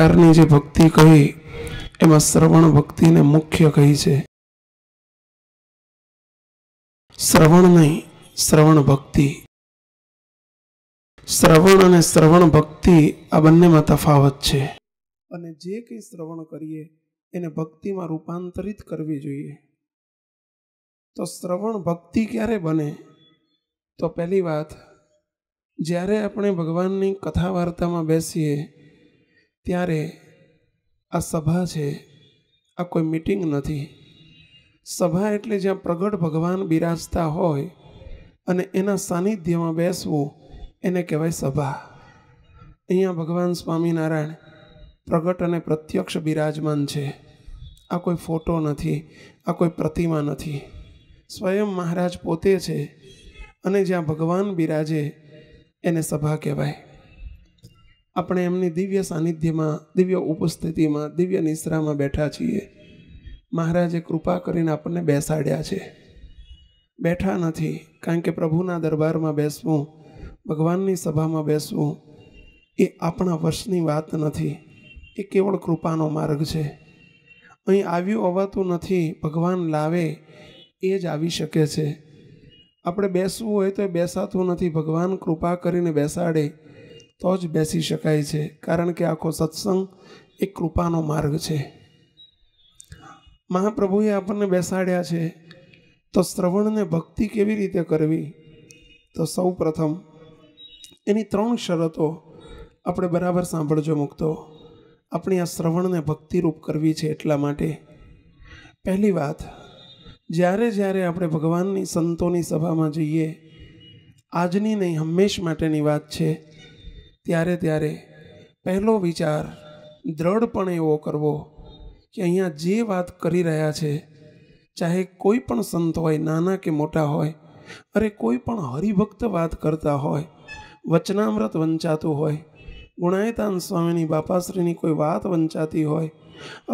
પ્રકારની જે ભક્તિ કહી એમાં શ્રવણ ભક્તિને મુખ્ય કહી છે શ્રવણ નહીં શ્રવણ ભક્તિ શ્રવણ અને શ્રવણ ભક્તિ આ બંનેમાં તફાવત છે અને જે કંઈ શ્રવણ કરીએ એને ભક્તિમાં રૂપાંતરિત કરવી જોઈએ તો શ્રવણ ભક્તિ ક્યારે બને તો પહેલી વાત જ્યારે આપણે ભગવાનની કથા વાર્તામાં બેસીએ ત્યારે આ સભા છે આ કોઈ મિટિંગ નથી સભા એટલે જ્યાં પ્રગટ ભગવાન બિરાજતા હોય અને એના સાનિધ્યમાં બેસવું એને કહેવાય સભા અહીંયા ભગવાન સ્વામિનારાયણ પ્રગટ અને પ્રત્યક્ષ બિરાજમાન છે આ કોઈ ફોટો નથી આ કોઈ પ્રતિમા નથી સ્વયં મહારાજ પોતે છે અને જ્યાં ભગવાન બિરાજે એને સભા કહેવાય આપણે એમની દિવ્ય સાનિધ્યમાં દિવ્ય ઉપસ્થિતિમાં દિવ્ય નિશ્રામાં બેઠા છીએ મહારાજે કૃપા કરીને આપણને બેસાડ્યા છે બેઠા નથી કારણ કે પ્રભુના દરબારમાં બેસવું ભગવાનની સભામાં બેસવું એ આપણા વર્ષની વાત નથી એ કેવળ કૃપાનો માર્ગ છે અહીં આવ્યું અવાતું નથી ભગવાન લાવે એ જ આવી શકે છે આપણે બેસવું હોય તો એ બેસાતું નથી ભગવાન કૃપા કરીને બેસાડે તો જ બેસી શકાય છે કારણ કે આખો સત્સંગ એ કૃપાનો માર્ગ છે મહાપ્રભુએ આપણને બેસાડ્યા છે તો શ્રવણને ભક્તિ કેવી રીતે કરવી તો સૌ પ્રથમ એની ત્રણ શરતો આપણે બરાબર સાંભળજો મૂકતો આપણી આ શ્રવણને ભક્તિરૂપ કરવી છે એટલા માટે પહેલી વાત જ્યારે જ્યારે આપણે ભગવાનની સંતોની સભામાં જઈએ આજની નહીં હંમેશ માટેની વાત છે ત્યારે ત્યારે પહેલો વિચાર દ્રઢપણે એવો કરવો કે અહીંયા જે વાત કરી રહ્યા છે ચાહે કોઈ પણ સંત હોય નાના કે મોટા હોય અરે કોઈ પણ હરિભક્ત વાત કરતા હોય વચનામૃત વંચાતું હોય ગુણાયતાન સ્વામીની બાપાશ્રીની કોઈ વાત વંચાતી હોય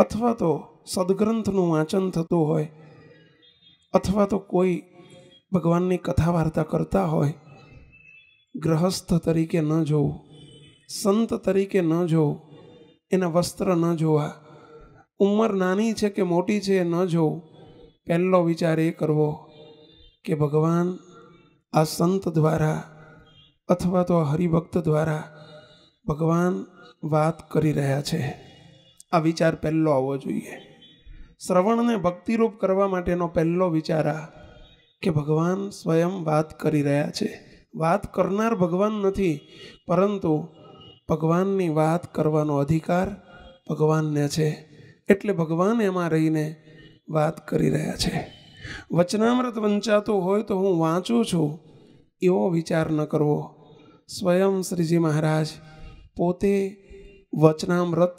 અથવા તો સદગ્રંથનું વાંચન થતું હોય અથવા તો કોઈ ભગવાનની કથા વાર્તા કરતા હોય ગ્રહસ્થ તરીકે ન જોવું સંત તરીકે ન જોવું એના વસ્ત્ર ન જોવા ઉંમર નાની છે કે મોટી છે એ ન જોવું પહેલો વિચાર એ કરવો કે ભગવાન આ સંત દ્વારા અથવા તો હરિભક્ત દ્વારા ભગવાન વાત કરી રહ્યા છે આ વિચાર પહેલો આવવો જોઈએ શ્રવણને ભક્તિરૂપ કરવા માટેનો પહેલો વિચાર આ કે ભગવાન સ્વયં વાત કરી રહ્યા છે વાત કરનાર ભગવાન નથી પરંતુ ભગવાનની વાત કરવાનો અધિકાર ભગવાનને છે એટલે ભગવાન એમાં રહીને વાત કરી રહ્યા છે વચનામૃત વંચાતો હોય તો હું વાંચું છું એવો વિચાર ન કરવો સ્વયં શ્રીજી મહારાજ પોતે વચનામૃત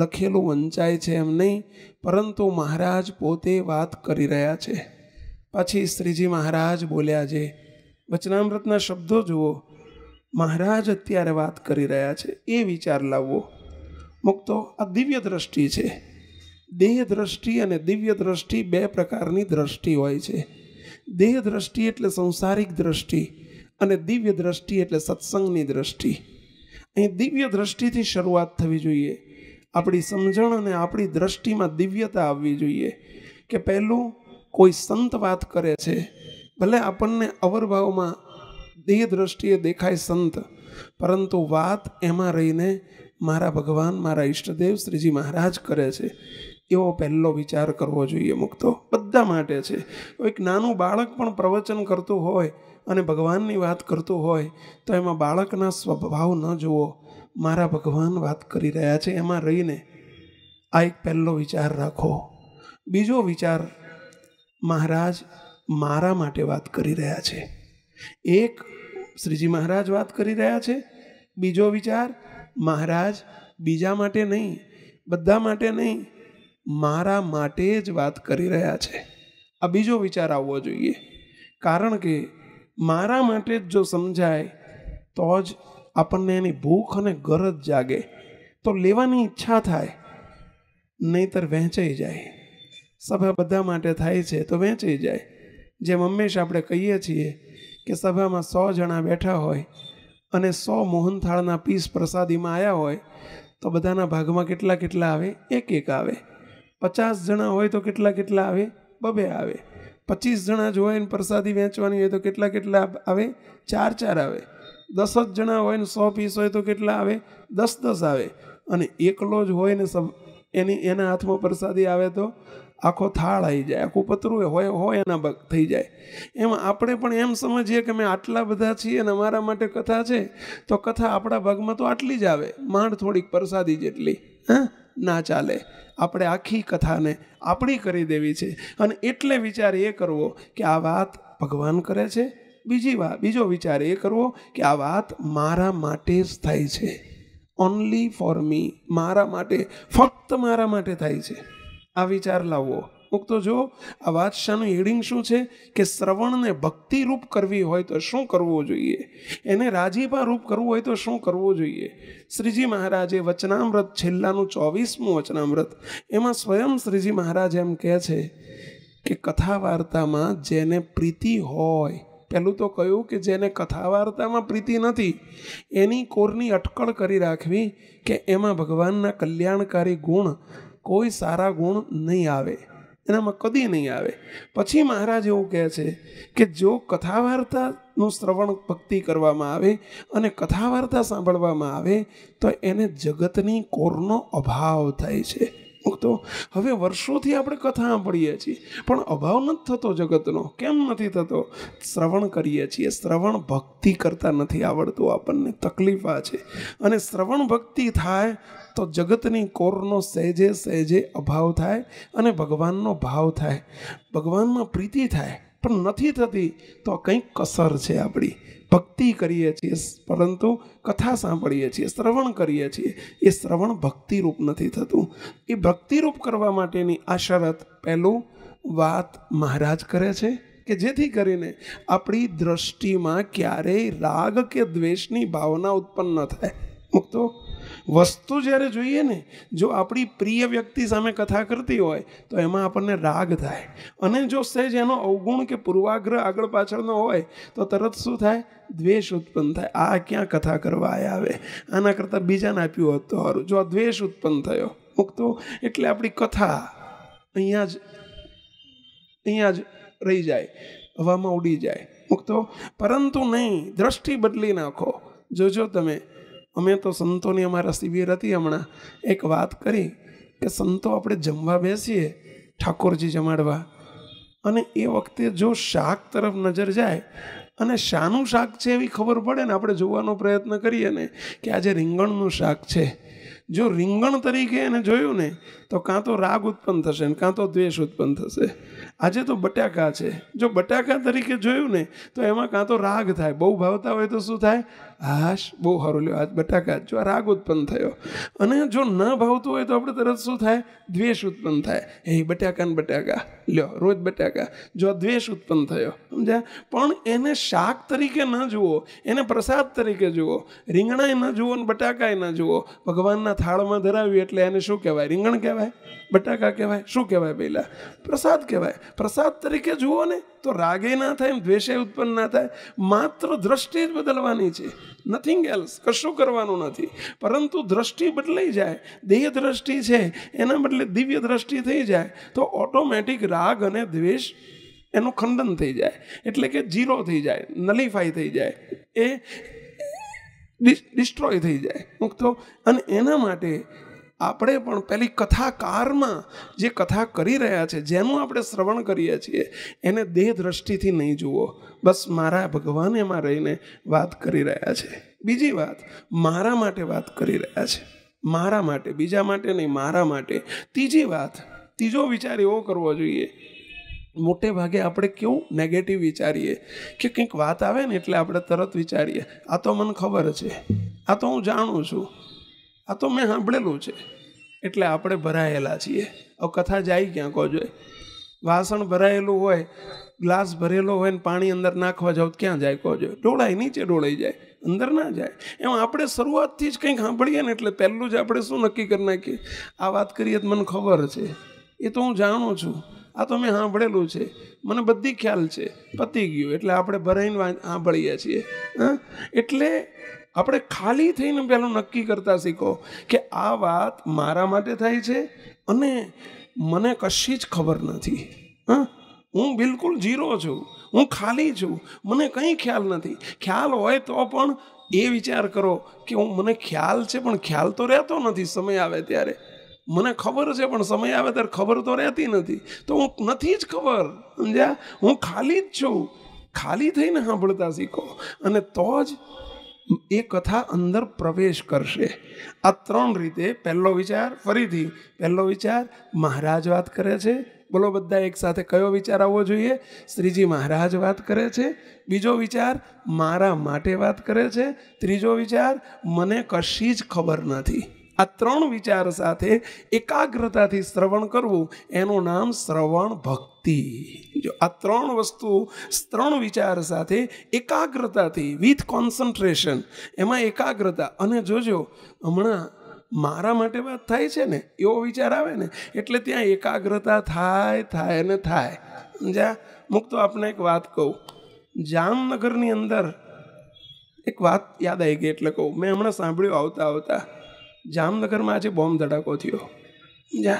લખેલું વંચાય છે એમ નહીં પરંતુ મહારાજ પોતે વાત કરી રહ્યા છે પછી શ્રીજી મહારાજ બોલ્યા છે વચનામૃતના શબ્દો જુઓ મહારાજ અત્યારે વાત કરી રહ્યા છે એ વિચાર લાવવો મુક્તો આ દિવ્ય દ્રષ્ટિ છે દેહ દ્રષ્ટિ અને દિવ્ય દ્રષ્ટિ બે પ્રકારની દ્રષ્ટિ હોય છે દેહ દ્રષ્ટિ એટલે સંસારિક દ્રષ્ટિ અને દિવ્ય દ્રષ્ટિ એટલે સત્સંગની દ્રષ્ટિ અહીં દિવ્ય દ્રષ્ટિથી શરૂઆત થવી જોઈએ આપણી સમજણ અને આપણી દ્રષ્ટિમાં દિવ્યતા આવવી જોઈએ કે પહેલું કોઈ સંત વાત કરે છે ભલે આપણને અવરભાવમાં દેહ દ્રષ્ટિએ દેખાય સંત પરંતુ વાત એમાં રહીને મારા ભગવાન મારા ઈષ્ટદેવ શ્રીજી મહારાજ કરે છે એવો પહેલો વિચાર કરવો જોઈએ મુક્તો બધા માટે છે એક નાનું બાળક પણ પ્રવચન કરતું હોય અને ભગવાનની વાત કરતું હોય તો એમાં બાળકના સ્વભાવ ન જુઓ મારા ભગવાન વાત કરી રહ્યા છે એમાં રહીને આ એક પહેલો વિચાર રાખો બીજો વિચાર મહારાજ મારા માટે વાત કરી રહ્યા છે એક શ્રીજી મહારાજ વાત કરી રહ્યા છે બીજો વિચાર મહારાજ બીજા માટે નહીં બધા માટે નહીં મારા માટે જ વાત કરી રહ્યા છે આ બીજો વિચાર આવવો જોઈએ કારણ કે મારા માટે જ જો સમજાય તો જ આપણને એની ભૂખ અને ગરજ જાગે તો લેવાની ઈચ્છા થાય નહીંતર વહેંચાઈ જાય સભા બધા માટે થાય છે તો વહેંચાઈ જાય જેમ હંમેશા આપણે કહીએ છીએ કે સભામાં સો જણા બેઠા હોય અને સો મોહનથાળના પીસ પ્રસાદીમાં આવ્યા હોય તો બધાના ભાગમાં કેટલા કેટલા આવે એક એક આવે પચાસ જણા હોય તો કેટલા કેટલા આવે બબે આવે પચીસ જણા જો હોય ને પ્રસાદી વેચવાની હોય તો કેટલા કેટલા આવે ચાર ચાર આવે દસ જ જણા હોય ને સો પીસ હોય તો કેટલા આવે દસ દસ આવે અને એકલો જ હોય ને સબ એની એના હાથમાં પ્રસાદી આવે તો આખો થાળ આવી જાય આખું પતરું હોય હોય એના ભગ થઈ જાય એમાં આપણે પણ એમ સમજીએ કે મેં આટલા બધા છીએ અને અમારા માટે કથા છે તો કથા આપણા ભાગમાં તો આટલી જ આવે માંડ થોડીક પ્રસાદી જેટલી હા ના ચાલે આપણે આખી કથાને આપણી કરી દેવી છે અને એટલે વિચાર એ કરવો કે આ વાત ભગવાન કરે છે બીજી વાત બીજો વિચાર એ કરવો કે આ વાત મારા માટે જ થાય છે ઓનલી ફોર મી મારા માટે ફક્ત મારા માટે થાય છે આ વિચાર લાવવો તો જો આ વાદશાહનું હેડિંગ શું છે કે શ્રવણને ભક્તિરૂપ કરવી હોય તો શું કરવું જોઈએ એને રાજીપા રૂપ કરવું હોય તો શું કરવું જોઈએ શ્રીજી મહારાજે વચનામ્રત છેલ્લાનું ચોવીસમું વચનામૃત એમાં સ્વયં શ્રીજી મહારાજ એમ કહે છે કે કથા વાર્તામાં જેને પ્રીતિ હોય પહેલું તો કહ્યું કે જેને કથા વાર્તામાં પ્રીતિ નથી એની કોરની અટકળ કરી રાખવી કે એમાં ભગવાનના કલ્યાણકારી ગુણ કોઈ સારા ગુણ નહીં આવે એનામાં કદી નહીં આવે પછી મહારાજ એવું કહે છે કે જો કથા વાર્તાનું શ્રવણ ભક્તિ કરવામાં આવે અને કથા વાર્તા સાંભળવામાં આવે તો એને જગતની કોરનો અભાવ થાય છે મુક્તો હવે વર્ષોથી આપણે કથા સાંભળીએ છીએ પણ અભાવ નથી થતો જગતનો કેમ નથી થતો શ્રવણ કરીએ છીએ શ્રવણ ભક્તિ કરતાં નથી આવડતું આપણને તકલીફ આ છે અને શ્રવણ ભક્તિ થાય તો જગતની કોરનો સહેજે સહેજે અભાવ થાય અને ભગવાનનો ભાવ થાય ભગવાનમાં પ્રીતિ થાય પણ નથી થતી તો કંઈક કસર છે આપણી ભક્તિ કરીએ છીએ પરંતુ કથા સાંભળીએ છીએ શ્રવણ કરીએ છીએ એ શ્રવણ ભક્તિરૂપ નથી થતું એ ભક્તિરૂપ કરવા માટેની આ શરત પહેલું વાત મહારાજ કરે છે કે જેથી કરીને આપણી દ્રષ્ટિમાં ક્યારેય રાગ કે દ્વેષની ભાવના ઉત્પન્ન ન થાય મુક્તો વસ્તુ જ્યારે જોઈએ ને જો આપણી પ્રિય વ્યક્તિ સામે કથા કરતી હોય તો એમાં આપણને રાગ થાય અને જો સહેજ એનો અવગુણ કે પૂર્વાગ્રહ આગળ પાછળનો હોય તો તરત શું થાય દ્વેષ ઉત્પન્ન થાય આ ક્યાં કથા કરવા આવે આના કરતાં બીજાને આપ્યું હોત તો સારું જો આ દ્વેષ ઉત્પન્ન થયો મૂકતો એટલે આપણી કથા અહીંયા જ અહીંયા જ રહી જાય હવામાં ઉડી જાય મૂકતો પરંતુ નહીં દ્રષ્ટિ બદલી નાખો જોજો તમે અમે તો સંતોની અમારા શિબિર હતી હમણાં એક વાત કરી કે સંતો આપણે જમવા બેસીએ ઠાકોરજી જમાડવા અને એ વખતે જો શાક તરફ નજર જાય અને શાનું શાક છે એવી ખબર પડે ને આપણે જોવાનો પ્રયત્ન કરીએ ને કે આજે રીંગણનું શાક છે જો રીંગણ તરીકે એને જોયું ને તો કાં તો રાગ ઉત્પન્ન થશે ને કાં તો દ્વેષ ઉત્પન્ન થશે આજે તો બટાકા છે જો બટાકા તરીકે જોયું ને તો એમાં કાં તો રાગ થાય બહુ ભાવતા હોય તો શું થાય હાશ બહુ સારું લ્યો આજ બટાકા જો આ રાગ ઉત્પન્ન થયો અને જો ન ભાવતું હોય તો આપણે તરત શું થાય દ્વેષ ઉત્પન્ન થાય એ બટાકા ને બટાકા લ્યો રોજ બટાકા જો દ્વેષ ઉત્પન્ન થયો સમજ્યા પણ એને શાક તરીકે ન જુઓ એને પ્રસાદ તરીકે જુઓ રીંગણાય ન જુઓ ને બટાકાએ ન જુઓ ભગવાનના થાળમાં ધરાવ્યું એટલે એને શું કહેવાય રીંગણ કહેવાય બટાકા કહેવાય શું કહેવાય પહેલાં પ્રસાદ કહેવાય પ્રસાદ તરીકે જુઓ ને તો રાગે ના થાય ને દ્વેષે ઉત્પન્ન ના થાય માત્ર દ્રષ્ટિ જ બદલવાની છે નથિંગ એલ્સ કશું કરવાનું નથી પરંતુ દ્રષ્ટિ બદલાઈ જાય દેહ દ્રષ્ટિ છે એના બદલે દિવ્ય દ્રષ્ટિ થઈ જાય તો ઓટોમેટિક રાગ અને દ્વેષ એનું ખંડન થઈ જાય એટલે કે જીરો થઈ જાય નલીફાઈ થઈ જાય એ ડિસ્ટ્રોય થઈ જાય મુક્તો અને એના માટે આપણે પણ પેલી કથાકારમાં જે કથા કરી રહ્યા છે જેનું આપણે શ્રવણ કરીએ છીએ એને દેહ દ્રષ્ટિથી નહીં જુઓ બસ મારા ભગવાન એમાં રહીને વાત કરી રહ્યા છે બીજી વાત મારા માટે વાત કરી રહ્યા છે મારા માટે બીજા માટે નહીં મારા માટે ત્રીજી વાત ત્રીજો વિચાર એવો કરવો જોઈએ મોટે ભાગે આપણે કેવું નેગેટિવ વિચારીએ કે કંઈક વાત આવે ને એટલે આપણે તરત વિચારીએ આ તો મને ખબર છે આ તો હું જાણું છું આ તો મેં સાંભળેલું છે એટલે આપણે ભરાયેલા છીએ હવે કથા જાય ક્યાં કહો જોઈએ વાસણ ભરાયેલું હોય ગ્લાસ ભરેલો હોય ને પાણી અંદર નાખવા જાવ ક્યાં જાય કહો જોઈએ ડોળાય નીચે ડોળાઈ જાય અંદર ના જાય એમ આપણે શરૂઆતથી જ કંઈક સાંભળીએ ને એટલે પહેલું જ આપણે શું નક્કી કરી નાખીએ આ વાત કરીએ તો મને ખબર છે એ તો હું જાણું છું આ તો મેં સાંભળેલું છે મને બધી ખ્યાલ છે પતી ગયું એટલે આપણે ભરાઈને સાંભળીએ છીએ હા એટલે આપણે ખાલી થઈને પહેલું નક્કી કરતા શીખો કે આ વાત મારા માટે થાય છે અને મને કશી જ ખબર નથી હા હું બિલકુલ જીરો છું હું ખાલી છું મને કંઈ ખ્યાલ નથી ખ્યાલ હોય તો પણ એ વિચાર કરો કે હું મને ખ્યાલ છે પણ ખ્યાલ તો રહેતો નથી સમય આવે ત્યારે મને ખબર છે પણ સમય આવે ત્યારે ખબર તો રહેતી નથી તો હું નથી જ ખબર સમજ્યા હું ખાલી જ છું ખાલી થઈને સાંભળતા શીખો અને તો જ એ કથા અંદર પ્રવેશ કરશે આ ત્રણ રીતે પહેલો વિચાર ફરીથી પહેલો વિચાર મહારાજ વાત કરે છે બોલો બધા એકસાથે કયો વિચાર આવવો જોઈએ શ્રીજી મહારાજ વાત કરે છે બીજો વિચાર મારા માટે વાત કરે છે ત્રીજો વિચાર મને કશી જ ખબર નથી આ ત્રણ વિચાર સાથે એકાગ્રતાથી શ્રવણ કરવું એનું નામ શ્રવણ ભક્તિ જો આ ત્રણ વસ્તુ ત્રણ વિચાર સાથે એકાગ્રતાથી વિથ કોન્સન્ટ્રેશન એમાં એકાગ્રતા અને જોજો હમણાં મારા માટે વાત થાય છે ને એવો વિચાર આવે ને એટલે ત્યાં એકાગ્રતા થાય થાય ને થાય સમજ્યા મુક તો આપને એક વાત કહું જામનગરની અંદર એક વાત યાદ આવી ગઈ એટલે કહું મેં હમણાં સાંભળ્યું આવતા આવતા જામનગરમાં આજે બોમ્બ ધડાકો થયો જા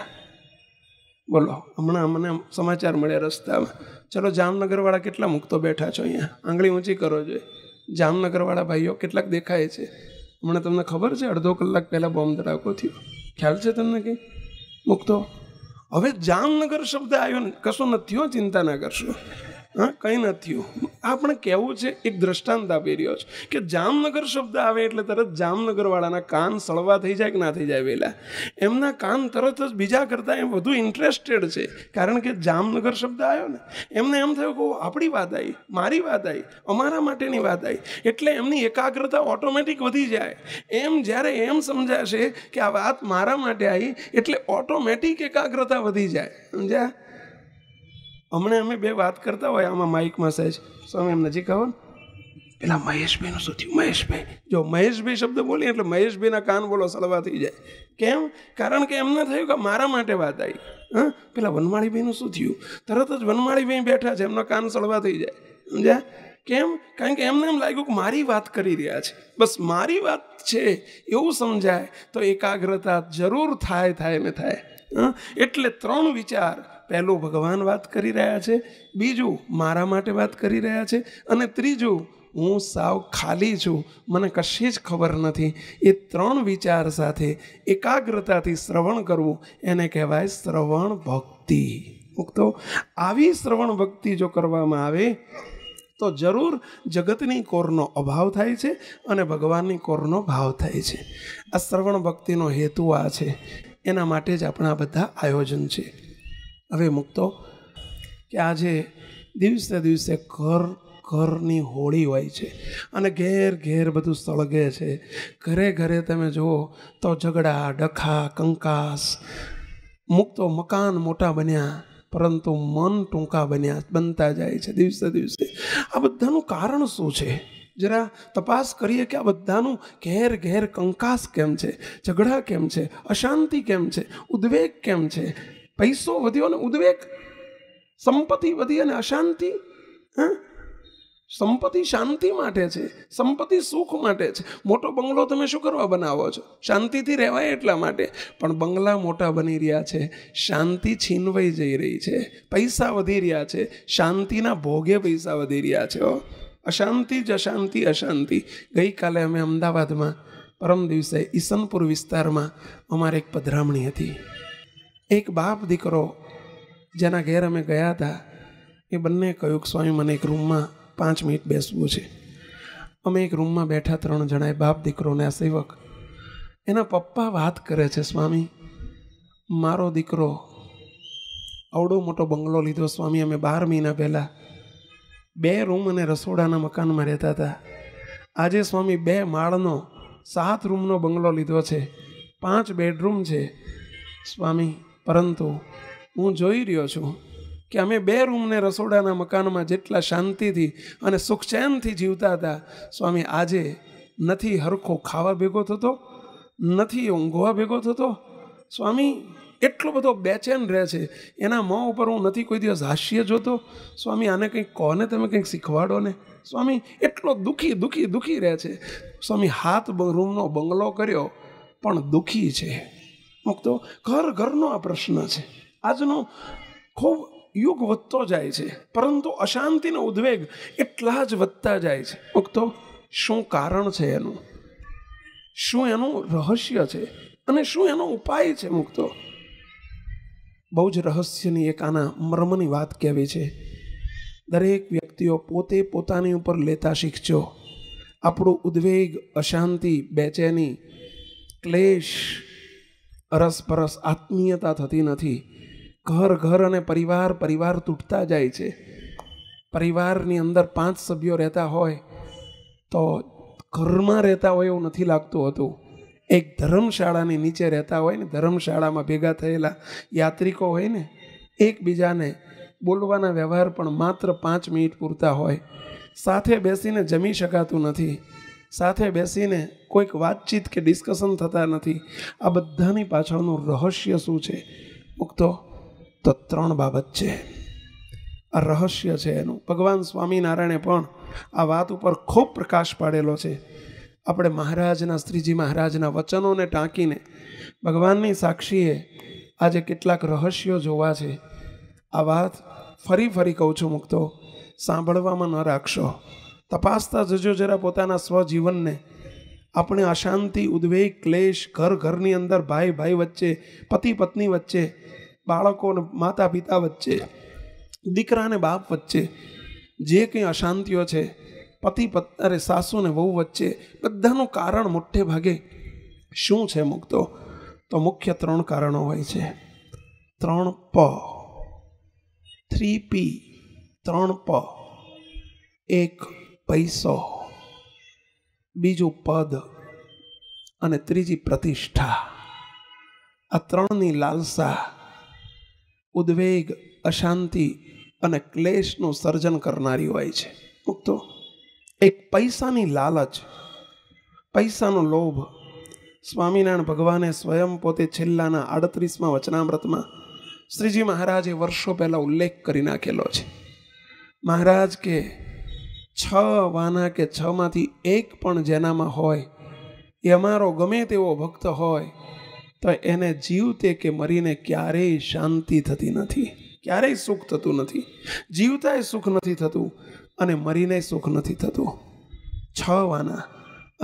બોલો હમણાં મને સમાચાર મળ્યા રસ્તામાં ચલો જામનગરવાળા કેટલા મૂકતો બેઠા છો અહીંયા આંગળી ઊંચી કરો જોઈએ જામનગરવાળા ભાઈઓ કેટલાક દેખાય છે હમણાં તમને ખબર છે અડધો કલાક પહેલાં બોમ્બ ધડાકો થયો ખ્યાલ છે તમને કંઈ મૂકતો હવે જામનગર શબ્દ આવ્યો ને કશો નથી થયો ચિંતા ના કરશો હા કંઈ ન થયું આપણે કહેવું છે એક દ્રષ્ટાંત આપી રહ્યો છે કે જામનગર શબ્દ આવે એટલે તરત જામનગરવાળાના કાન સળવા થઈ જાય કે ના થઈ જાય વહેલા એમના કાન તરત જ બીજા કરતાં એમ વધુ ઇન્ટરેસ્ટેડ છે કારણ કે જામનગર શબ્દ આવ્યો ને એમને એમ થયું કે આપણી વાત આવી મારી વાત આવી અમારા માટેની વાત આવી એટલે એમની એકાગ્રતા ઓટોમેટિક વધી જાય એમ જ્યારે એમ સમજાશે કે આ વાત મારા માટે આવી એટલે ઓટોમેટિક એકાગ્રતા વધી જાય સમજ્યા હમણાં અમે બે વાત કરતા હોય આમાં માઇકમાં સહેજ તમે એમ નજીક આવો ને પેલા મહેશભાઈનું શું થયું મહેશભાઈ જો મહેશભાઈ શબ્દ બોલીએ એટલે મહેશભાઈના કાન બોલો સલવા થઈ જાય કેમ કારણ કે એમને થયું કે મારા માટે વાત આવી હા પેલા વનમાળીભાઈનું શું થયું તરત જ વનમાળીભાઈ બેઠા છે એમના કાન સળવા થઈ જાય સમજ્યા કેમ કારણ કે એમને એમ લાગ્યું કે મારી વાત કરી રહ્યા છે બસ મારી વાત છે એવું સમજાય તો એકાગ્રતા જરૂર થાય થાય ને થાય એટલે ત્રણ વિચાર પહેલું ભગવાન વાત કરી રહ્યા છે બીજું મારા માટે વાત કરી રહ્યા છે અને ત્રીજું હું સાવ ખાલી છું મને કશી જ ખબર નથી એ ત્રણ વિચાર સાથે એકાગ્રતાથી શ્રવણ કરવું એને કહેવાય શ્રવણ ભક્તિ મુક્તો આવી શ્રવણ ભક્તિ જો કરવામાં આવે તો જરૂર જગતની કોરનો અભાવ થાય છે અને ભગવાનની કોરનો ભાવ થાય છે આ શ્રવણ ભક્તિનો હેતુ આ છે એના માટે જ આપણા બધા આયોજન છે હવે મૂકતો કે આજે દિવસે દિવસે ઘર ઘરની હોળી હોય છે અને ઘેર ઘેર બધું સળગે છે ઘરે ઘરે તમે જુઓ તો ઝઘડા ડખા કંકાસ મૂકતો મકાન મોટા બન્યા પરંતુ મન ટૂંકા બન્યા બનતા જાય છે દિવસે દિવસે આ બધાનું કારણ શું છે જરા તપાસ કરીએ કે આ બધાનું ઘેર ઘેર કંકાસ કેમ છે ઝઘડા કેમ છે અશાંતિ કેમ છે ઉદ્વેગ કેમ છે પૈસો વધ્યો અને ઉદ્વેગ સંપત્તિ વધી અને અશાંતિ હા સંપત્તિ શાંતિ માટે છે સંપત્તિ સુખ માટે છે મોટો બંગલો તમે શું કરવા બનાવો છો શાંતિથી રહેવાય એટલા માટે પણ બંગલા મોટા બની રહ્યા છે શાંતિ છીનવાઈ જઈ રહી છે પૈસા વધી રહ્યા છે શાંતિના ભોગે પૈસા વધી રહ્યા છે અશાંતિ જ અશાંતિ અશાંતિ ગઈકાલે અમે અમદાવાદમાં પરમ દિવસે ઈસનપુર વિસ્તારમાં અમારે એક પધરામણી હતી એક બાપ દીકરો જેના ઘેર અમે ગયા હતા એ બંને કહ્યું કે સ્વામી મને એક રૂમમાં પાંચ મિનિટ બેસવું છે અમે એક રૂમમાં બેઠા ત્રણ જણાએ બાપ દીકરોને આ સેવક એના પપ્પા વાત કરે છે સ્વામી મારો દીકરો અવડો મોટો બંગલો લીધો સ્વામી અમે બાર મહિના પહેલાં બે રૂમ અને રસોડાના મકાનમાં રહેતા હતા આજે સ્વામી બે માળનો સાત રૂમનો બંગલો લીધો છે પાંચ બેડરૂમ છે સ્વામી પરંતુ હું જોઈ રહ્યો છું કે અમે બે રૂમને રસોડાના મકાનમાં જેટલા શાંતિથી અને સુખચેનથી જીવતા હતા સ્વામી આજે નથી હરખો ખાવા ભેગો થતો નથી ઊંઘવા ભેગો થતો સ્વામી એટલો બધો બેચેન રહે છે એના મોં ઉપર હું નથી કોઈ દિવસ હાસ્ય જોતો સ્વામી આને કંઈક કોને તમે કંઈક શીખવાડો ને સ્વામી એટલો દુઃખી દુઃખી દુઃખી રહે છે સ્વામી હાથ રૂમનો બંગલો કર્યો પણ દુઃખી છે મુક્તો ઘર ઘરનો આ પ્રશ્ન છે આજનો ખૂબ યુગ વધતો જાય છે પરંતુ અશાંતિનો ઉદ્વેગ એટલા જ વધતા જાય છે મુક્તો શું કારણ છે એનું શું એનું રહસ્ય છે અને શું એનો ઉપાય છે મુક્તો બહુ જ રહસ્યની એક આના મર્મની વાત કહેવી છે દરેક વ્યક્તિઓ પોતે પોતાની ઉપર લેતા શીખજો આપણો ઉદ્વેગ અશાંતિ બેચેની ક્લેશ અરસપરસ આત્મીયતા થતી નથી ઘર ઘર અને પરિવાર પરિવાર તૂટતા જાય છે પરિવારની અંદર પાંચ સભ્યો રહેતા હોય તો ઘરમાં રહેતા હોય એવું નથી લાગતું હતું એક ધર્મશાળાની નીચે રહેતા હોય ને ધર્મશાળામાં ભેગા થયેલા યાત્રિકો હોય ને એકબીજાને બોલવાના વ્યવહાર પણ માત્ર પાંચ મિનિટ પૂરતા હોય સાથે બેસીને જમી શકાતું નથી સાથે બેસીને કોઈક વાતચીત કે ડિસ્કશન થતા નથી આ બધાની પાછળનું રહસ્ય શું છે મુક્તો તો ત્રણ બાબત છે આ રહસ્ય છે એનું ભગવાન સ્વામિનારાયણે પણ આ વાત ઉપર ખૂબ પ્રકાશ પાડેલો છે આપણે મહારાજના શ્રીજી મહારાજના વચનોને ટાંકીને ભગવાનની સાક્ષીએ આજે કેટલાક રહસ્યો જોવા છે આ વાત ફરી ફરી કહું છું મુક્તો સાંભળવામાં ન રાખશો તપાસતા જજો જરા પોતાના સ્વજીવનને આપણે અશાંતિ ઉદ્વેગ ક્લેશ ઘર ઘરની અંદર ભાઈ ભાઈ વચ્ચે પતિ પત્ની વચ્ચે બાળકોને માતા પિતા વચ્ચે દીકરા અને બાપ વચ્ચે જે કંઈ અશાંતિઓ છે પતિ અરે સાસુ ને વહુ વચ્ચે બધાનું કારણ મોટે ભાગે શું છે મુક્તો તો મુખ્ય ત્રણ કારણો હોય છે ત્રણ પ થ્રી પી ત્રણ પ એક પૈસો બીજું પદ અને ત્રીજી પ્રતિષ્ઠા આ ત્રણની લાલસા ઉદ્વેગ અશાંતિ અને ક્લેશનું સર્જન કરનારી હોય છે તો એક પૈસાની લાલચ પૈસાનો લોભ સ્વામિનારાયણ ભગવાને સ્વયં પોતે છેલ્લાના આડત્રીસમાં વચનામ્રતમાં શ્રીજી મહારાજે વર્ષો પહેલાં ઉલ્લેખ કરી નાખેલો છે મહારાજ કે છ વાના કે છમાંથી એક પણ જેનામાં હોય એ અમારો ગમે તેવો ભક્ત હોય તો એને જીવતે કે મરીને ક્યારેય શાંતિ થતી નથી ક્યારેય સુખ થતું નથી જીવતાય સુખ નથી થતું અને મરીને સુખ નથી થતું છ વાના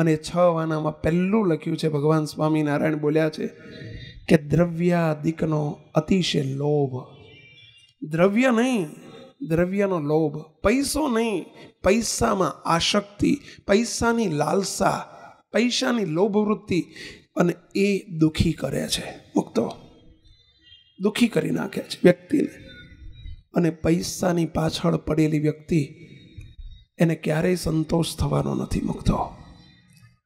અને છ વાનામાં પહેલું લખ્યું છે ભગવાન સ્વામિનારાયણ બોલ્યા છે કે દ્રવ્યાદિકનો અતિશય લોભ દ્રવ્ય નહીં દ્રવ્યનો લોભ પૈસો નહીં પૈસામાં આશક્તિ પૈસાની લાલસા પૈસાની લોભવૃત્તિ અને એ દુઃખી કરે છે મુક્તો દુઃખી કરી નાખે છે વ્યક્તિને અને પૈસાની પાછળ પડેલી વ્યક્તિ એને ક્યારેય સંતોષ થવાનો નથી મૂકતો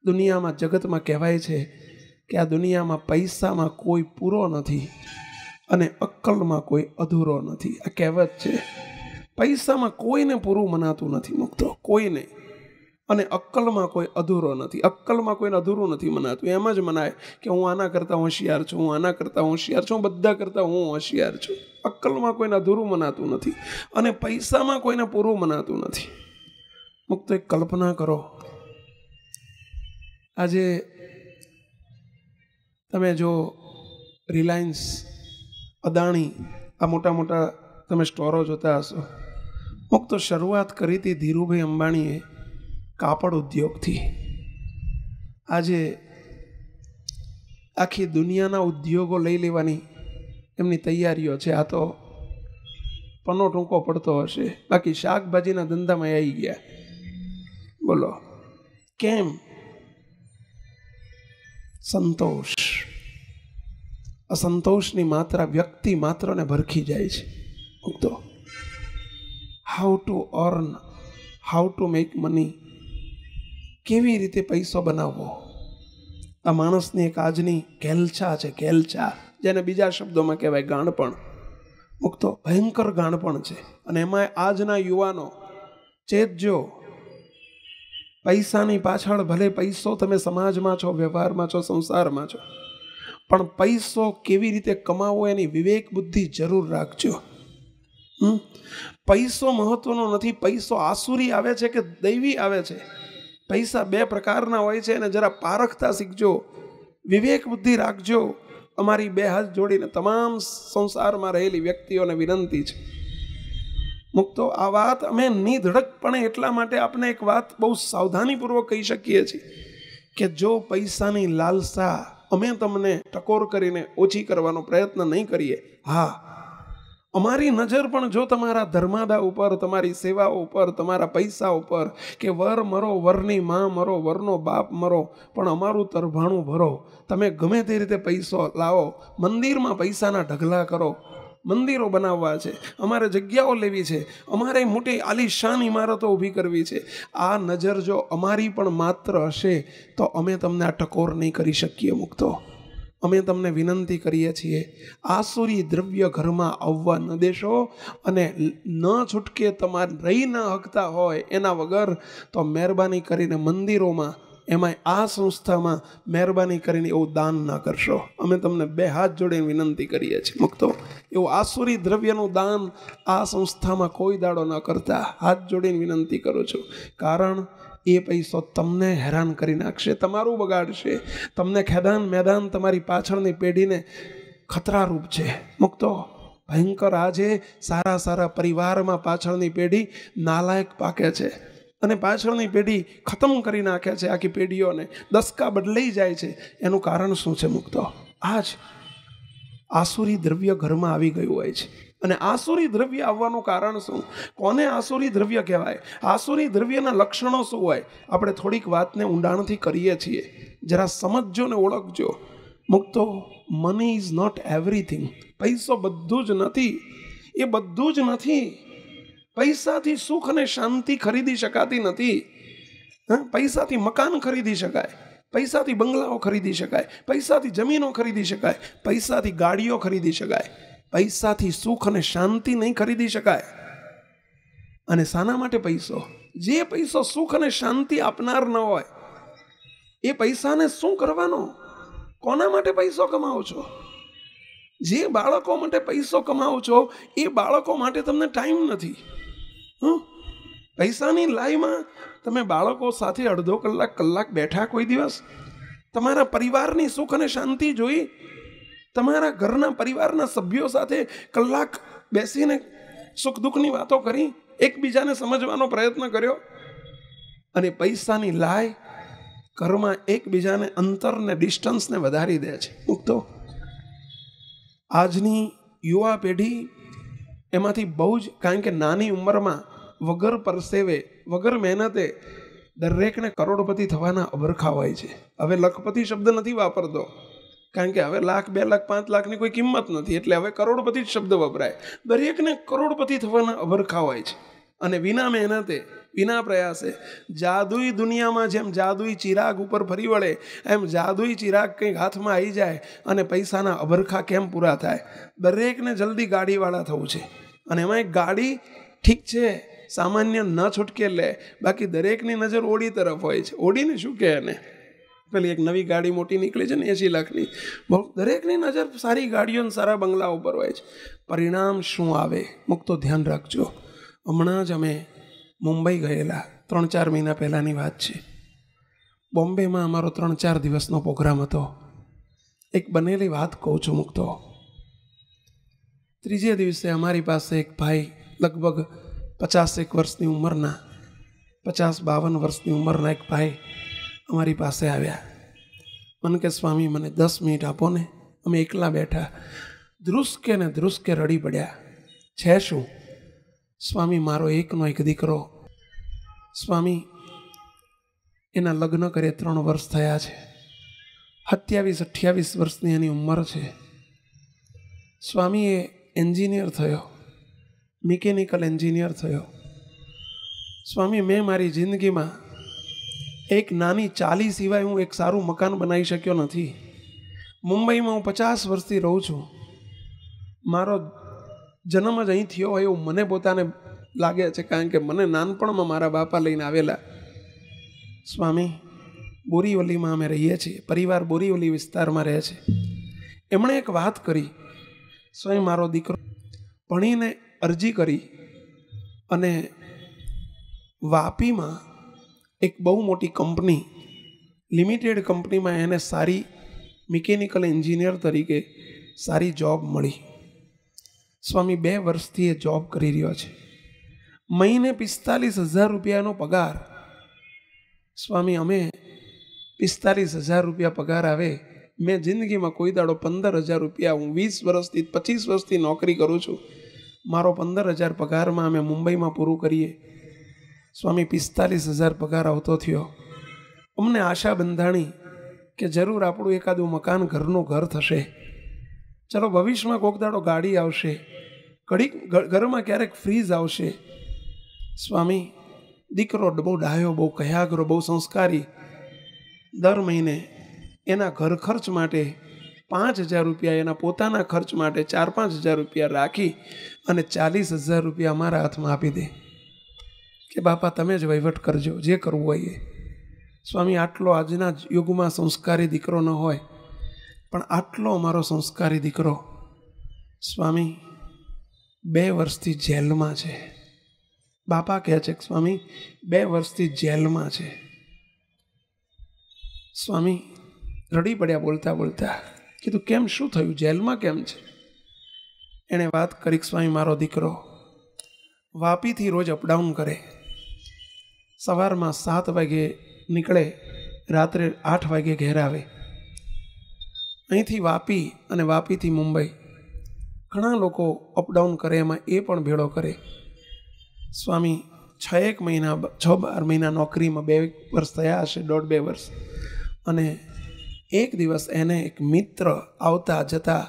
દુનિયામાં જગતમાં કહેવાય છે કે આ દુનિયામાં પૈસામાં કોઈ પૂરો નથી અને અક્કલમાં કોઈ અધૂરો નથી આ કહેવત છે પૈસામાં કોઈને પૂરું મનાતું નથી મુક્તો કોઈને અને અક્કલમાં કોઈ અધૂરો નથી અક્કલમાં કોઈને અધૂરું નથી મનાતું એમ જ મનાય કે હું આના કરતાં હોશિયાર છું હું આના કરતાં હોશિયાર છું બધા કરતાં હું હોશિયાર છું અક્કલમાં કોઈને અધૂરું મનાતું નથી અને પૈસામાં કોઈને પૂરું મનાતું નથી મુક્ત એક કલ્પના કરો આજે તમે જો રિલાયન્સ અદાણી આ મોટા મોટા તમે સ્ટોરો જોતા હશો અમુક તો શરૂઆત કરી હતી ધીરુભાઈ અંબાણીએ કાપડ ઉદ્યોગથી આજે આખી દુનિયાના ઉદ્યોગો લઈ લેવાની એમની તૈયારીઓ છે આ તો પનો ટૂંકો પડતો હશે બાકી શાકભાજીના ધંધામાં આવી ગયા બોલો કેમ સંતોષ અસંતોષની માત્રા વ્યક્તિ માત્રને ભરખી જાય છે તો how to earn how to make money કેવી રીતે પૈસો બનાવવો આ માણસની એક આજની ઘેલછા છે ઘેલછા જેને બીજા શબ્દોમાં કહેવાય ગાણપણ મુક્તો ભયંકર ગાણપણ છે અને એમાં આજના યુવાનો ચેતજો પૈસાની પાછળ ભલે પૈસો તમે સમાજમાં છો વ્યવહારમાં છો સંસારમાં છો પણ પૈસો કેવી રીતે કમાવો એની વિવેક બુદ્ધિ જરૂર રાખજો પૈસો મહત્વનો નથી પૈસો આસુરી આવે છે કે દૈવી આવે છે પૈસા બે પ્રકારના હોય છે અને જરા પારખતા શીખજો વિવેક બુદ્ધિ રાખજો અમારી બે હાથ જોડીને તમામ સંસારમાં રહેલી વ્યક્તિઓને વિનંતી છે મુક્તો આ વાત અમે નિધડકપણે એટલા માટે આપણે એક વાત બહુ સાવધાનીપૂર્વક કહી શકીએ છીએ કે જો પૈસાની લાલસા અમે તમને ટકોર કરીને ઓછી કરવાનો પ્રયત્ન નહીં કરીએ હા અમારી નજર પણ જો તમારા ધર્માદા ઉપર તમારી સેવા ઉપર તમારા પૈસા ઉપર કે વર મરો વરની માં મરો વરનો બાપ મરો પણ અમારું તરભાણું ભરો તમે ગમે તે રીતે પૈસો લાવો મંદિરમાં પૈસાના ઢગલા કરો મંદિરો બનાવવા છે અમારે જગ્યાઓ લેવી છે અમારે મોટી આલીશાન ઇમારતો ઊભી કરવી છે આ નજર જો અમારી પણ માત્ર હશે તો અમે તમને આ ટકોર નહીં કરી શકીએ મૂકતો અમે તમને વિનંતી કરીએ છીએ આસુરી દ્રવ્ય ઘરમાં આવવા ન દેશો અને ન છૂટકે તમારે રહી ન હકતા હોય એના વગર તો મહેરબાની કરીને મંદિરોમાં એમાંય આ સંસ્થામાં મહેરબાની કરીને એવું દાન ન કરશો અમે તમને બે હાથ જોડે વિનંતી કરીએ છીએ મુક્તો એવું આસુરી દ્રવ્યનું દાન આ સંસ્થામાં કોઈ દાડો ન કરતા હાથ જોડીને વિનંતી કરું છું કારણ એ પૈસો તમને હેરાન કરી નાખશે તમારું બગાડશે તમને ખેદાન મેદાન તમારી પાછળની પેઢીને ખતરારૂપ છે મુક્તો ભયંકર આજે સારા સારા પરિવારમાં પાછળની પેઢી નાલાયક પાકે છે અને પાછળની પેઢી ખતમ કરી નાખે છે આખી પેઢીઓને દસકા બદલાઈ જાય છે એનું કારણ શું છે મુક્તો આજ આસુરી દ્રવ્ય ઘરમાં આવી ગયું હોય છે અને આસુરી દ્રવ્ય આવવાનું કારણ શું કોને આસુરી દ્રવ્ય કહેવાય આસુરી દ્રવ્યના લક્ષણો શું હોય આપણે થોડીક વાતને ઊંડાણથી કરીએ છીએ જરા સમજજો ને ઓળખજો મુક્તો મની ઇઝ નોટ એવરીથિંગ પૈસો બધું જ નથી એ બધું જ નથી પૈસાથી સુખ અને શાંતિ ખરીદી શકાતી નથી પૈસાથી મકાન ખરીદી શકાય પૈસાથી બંગલાઓ ખરીદી શકાય પૈસાથી જમીનો ખરીદી શકાય પૈસાથી ગાડીઓ ખરીદી શકાય પૈસાથી સુખ અને શાંતિ નહીં ખરીદી શકાય અને શાના માટે પૈસો જે પૈસો સુખ અને શાંતિ આપનાર ન હોય એ પૈસાને શું કરવાનો કોના માટે પૈસો કમાવો છો જે બાળકો માટે પૈસો કમાવો છો એ બાળકો માટે તમને ટાઈમ નથી હં પૈસાની લાઈમાં તમે બાળકો સાથે અડધો કલાક કલાક બેઠા કોઈ દિવસ તમારા પરિવારની સુખ અને શાંતિ જોઈ તમારા ઘરના પરિવારના સભ્યો સાથે કલાક બેસીને સુખ દુઃખની વાતો કરી એકબીજાને સમજવાનો પ્રયત્ન કર્યો અને પૈસાની લાય ઘરમાં એકબીજાને અંતરને ડિસ્ટન્સને વધારી દે છે તો આજની યુવા પેઢી એમાંથી બહુ જ કારણ કે નાની ઉંમરમાં વગર પરસેવે વગર મહેનતે દરેકને કરોડપતિ થવાના અબરખા હોય છે હવે લખપતિ શબ્દ નથી વાપરતો કારણ કે હવે લાખ બે લાખ પાંચ લાખની કોઈ કિંમત નથી એટલે હવે કરોડપતિ જ શબ્દ વપરાય દરેકને કરોડપતિ થવાના અભરખા હોય છે અને વિના મહેનતે વિના પ્રયાસે જાદુઈ દુનિયામાં જેમ જાદુઈ ચિરાગ ઉપર ફરી વળે એમ જાદુઈ ચિરાગ કંઈક હાથમાં આવી જાય અને પૈસાના અભરખા કેમ પૂરા થાય દરેકને જલ્દી ગાડીવાળા થવું છે અને એમાં એક ગાડી ઠીક છે સામાન્ય ન છૂટકે લે બાકી દરેકની નજર ઓડી તરફ હોય છે ઓડીને શું કહે એને પેલી એક નવી ગાડી મોટી નીકળે છે ને એંસી લાખની બહુ દરેકની નજર સારી ગાડીઓ અને સારા બંગલા ઉપર હોય છે પરિણામ શું આવે મુક્તો ધ્યાન રાખજો હમણાં જ અમે મુંબઈ ગયેલા ત્રણ ચાર મહિના પહેલાંની વાત છે બોમ્બેમાં અમારો ત્રણ ચાર દિવસનો પ્રોગ્રામ હતો એક બનેલી વાત કહું છું મુક્તો ત્રીજે દિવસે અમારી પાસે એક ભાઈ લગભગ પચાસ એક વર્ષની ઉંમરના પચાસ બાવન વર્ષની ઉંમરના એક ભાઈ અમારી પાસે આવ્યા મને કે સ્વામી મને દસ મિનિટ આપો ને અમે એકલા બેઠા ધ્રુસકે ને ધ્રુસકે રડી પડ્યા છે શું સ્વામી મારો એકનો એક દીકરો સ્વામી એના લગ્ન કરે ત્રણ વર્ષ થયા છે સત્યાવીસ અઠ્યાવીસ વર્ષની એની ઉંમર છે સ્વામી એ એન્જિનિયર થયો મિકેનિકલ એન્જિનિયર થયો સ્વામી મેં મારી જિંદગીમાં એક નાની ચાલી સિવાય હું એક સારું મકાન બનાવી શક્યો નથી મુંબઈમાં હું પચાસ વર્ષથી રહું છું મારો જન્મ જ અહીં થયો હોય એવું મને પોતાને લાગે છે કારણ કે મને નાનપણમાં મારા બાપા લઈને આવેલા સ્વામી બોરીવલીમાં અમે રહીએ છીએ પરિવાર બોરીવલી વિસ્તારમાં રહે છે એમણે એક વાત કરી સ્વયં મારો દીકરો ભણીને અરજી કરી અને વાપીમાં એક બહુ મોટી કંપની લિમિટેડ કંપનીમાં એને સારી મિકેનિકલ એન્જિનિયર તરીકે સારી જોબ મળી સ્વામી બે વર્ષથી એ જોબ કરી રહ્યો છે મહિને પિસ્તાલીસ હજાર રૂપિયાનો પગાર સ્વામી અમે પિસ્તાલીસ હજાર રૂપિયા પગાર આવે મેં જિંદગીમાં કોઈ દાડો પંદર હજાર રૂપિયા હું વીસ વર્ષથી પચીસ વર્ષથી નોકરી કરું છું મારો પંદર હજાર પગારમાં અમે મુંબઈમાં પૂરું કરીએ સ્વામી પિસ્તાલીસ હજાર પગાર આવતો થયો અમને આશા બંધાણી કે જરૂર આપણું એકાદું મકાન ઘરનું ઘર થશે ચલો ભવિષ્યમાં કોક દાડો ગાડી આવશે ઘડીક ઘરમાં ક્યારેક ફ્રીઝ આવશે સ્વામી દીકરો બહુ ડાયો બહુ કયાગરો બહુ સંસ્કારી દર મહિને એના ઘર ખર્ચ માટે પાંચ હજાર રૂપિયા એના પોતાના ખર્ચ માટે ચાર પાંચ હજાર રૂપિયા રાખી અને ચાલીસ હજાર રૂપિયા મારા હાથમાં આપી દે કે બાપા તમે જ વહીવટ કરજો જે કરવું હોય એ સ્વામી આટલો આજના જ યુગમાં સંસ્કારી દીકરો ન હોય પણ આટલો અમારો સંસ્કારી દીકરો સ્વામી બે વર્ષથી જેલમાં છે બાપા કહે છે કે સ્વામી બે વર્ષથી જેલમાં છે સ્વામી રડી પડ્યા બોલતા બોલતા કીધું કેમ શું થયું જેલમાં કેમ છે એણે વાત કરી સ્વામી મારો દીકરો વાપીથી રોજ અપડાઉન કરે સવારમાં સાત વાગે નીકળે રાત્રે આઠ વાગે ઘેર આવે અહીંથી વાપી અને વાપીથી મુંબઈ ઘણા લોકો અપડાઉન કરે એમાં એ પણ ભેળો કરે સ્વામી છ એક મહિના છ બાર મહિના નોકરીમાં બે વર્ષ થયા હશે દોઢ બે વર્ષ અને એક દિવસ એને એક મિત્ર આવતા જતા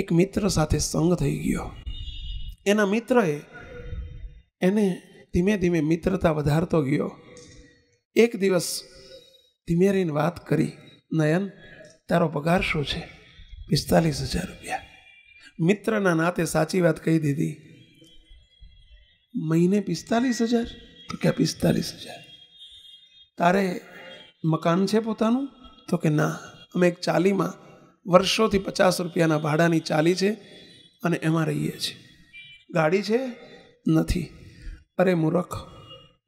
એક મિત્ર સાથે સંગ થઈ ગયો એના મિત્રએ એને ધીમે ધીમે મિત્રતા વધારતો ગયો એક દિવસ ધીમે રહીને વાત કરી નયન તારો પગાર શું છે પિસ્તાલીસ હજાર રૂપિયા મિત્રના નાતે સાચી વાત કહી દીધી મહિને પિસ્તાલીસ હજાર તો કે પિસ્તાલીસ હજાર તારે મકાન છે પોતાનું તો કે ના અમે એક ચાલીમાં વર્ષોથી પચાસ રૂપિયાના ભાડાની ચાલી છે અને એમાં રહીએ છીએ ગાડી છે નથી અરે મૂરખ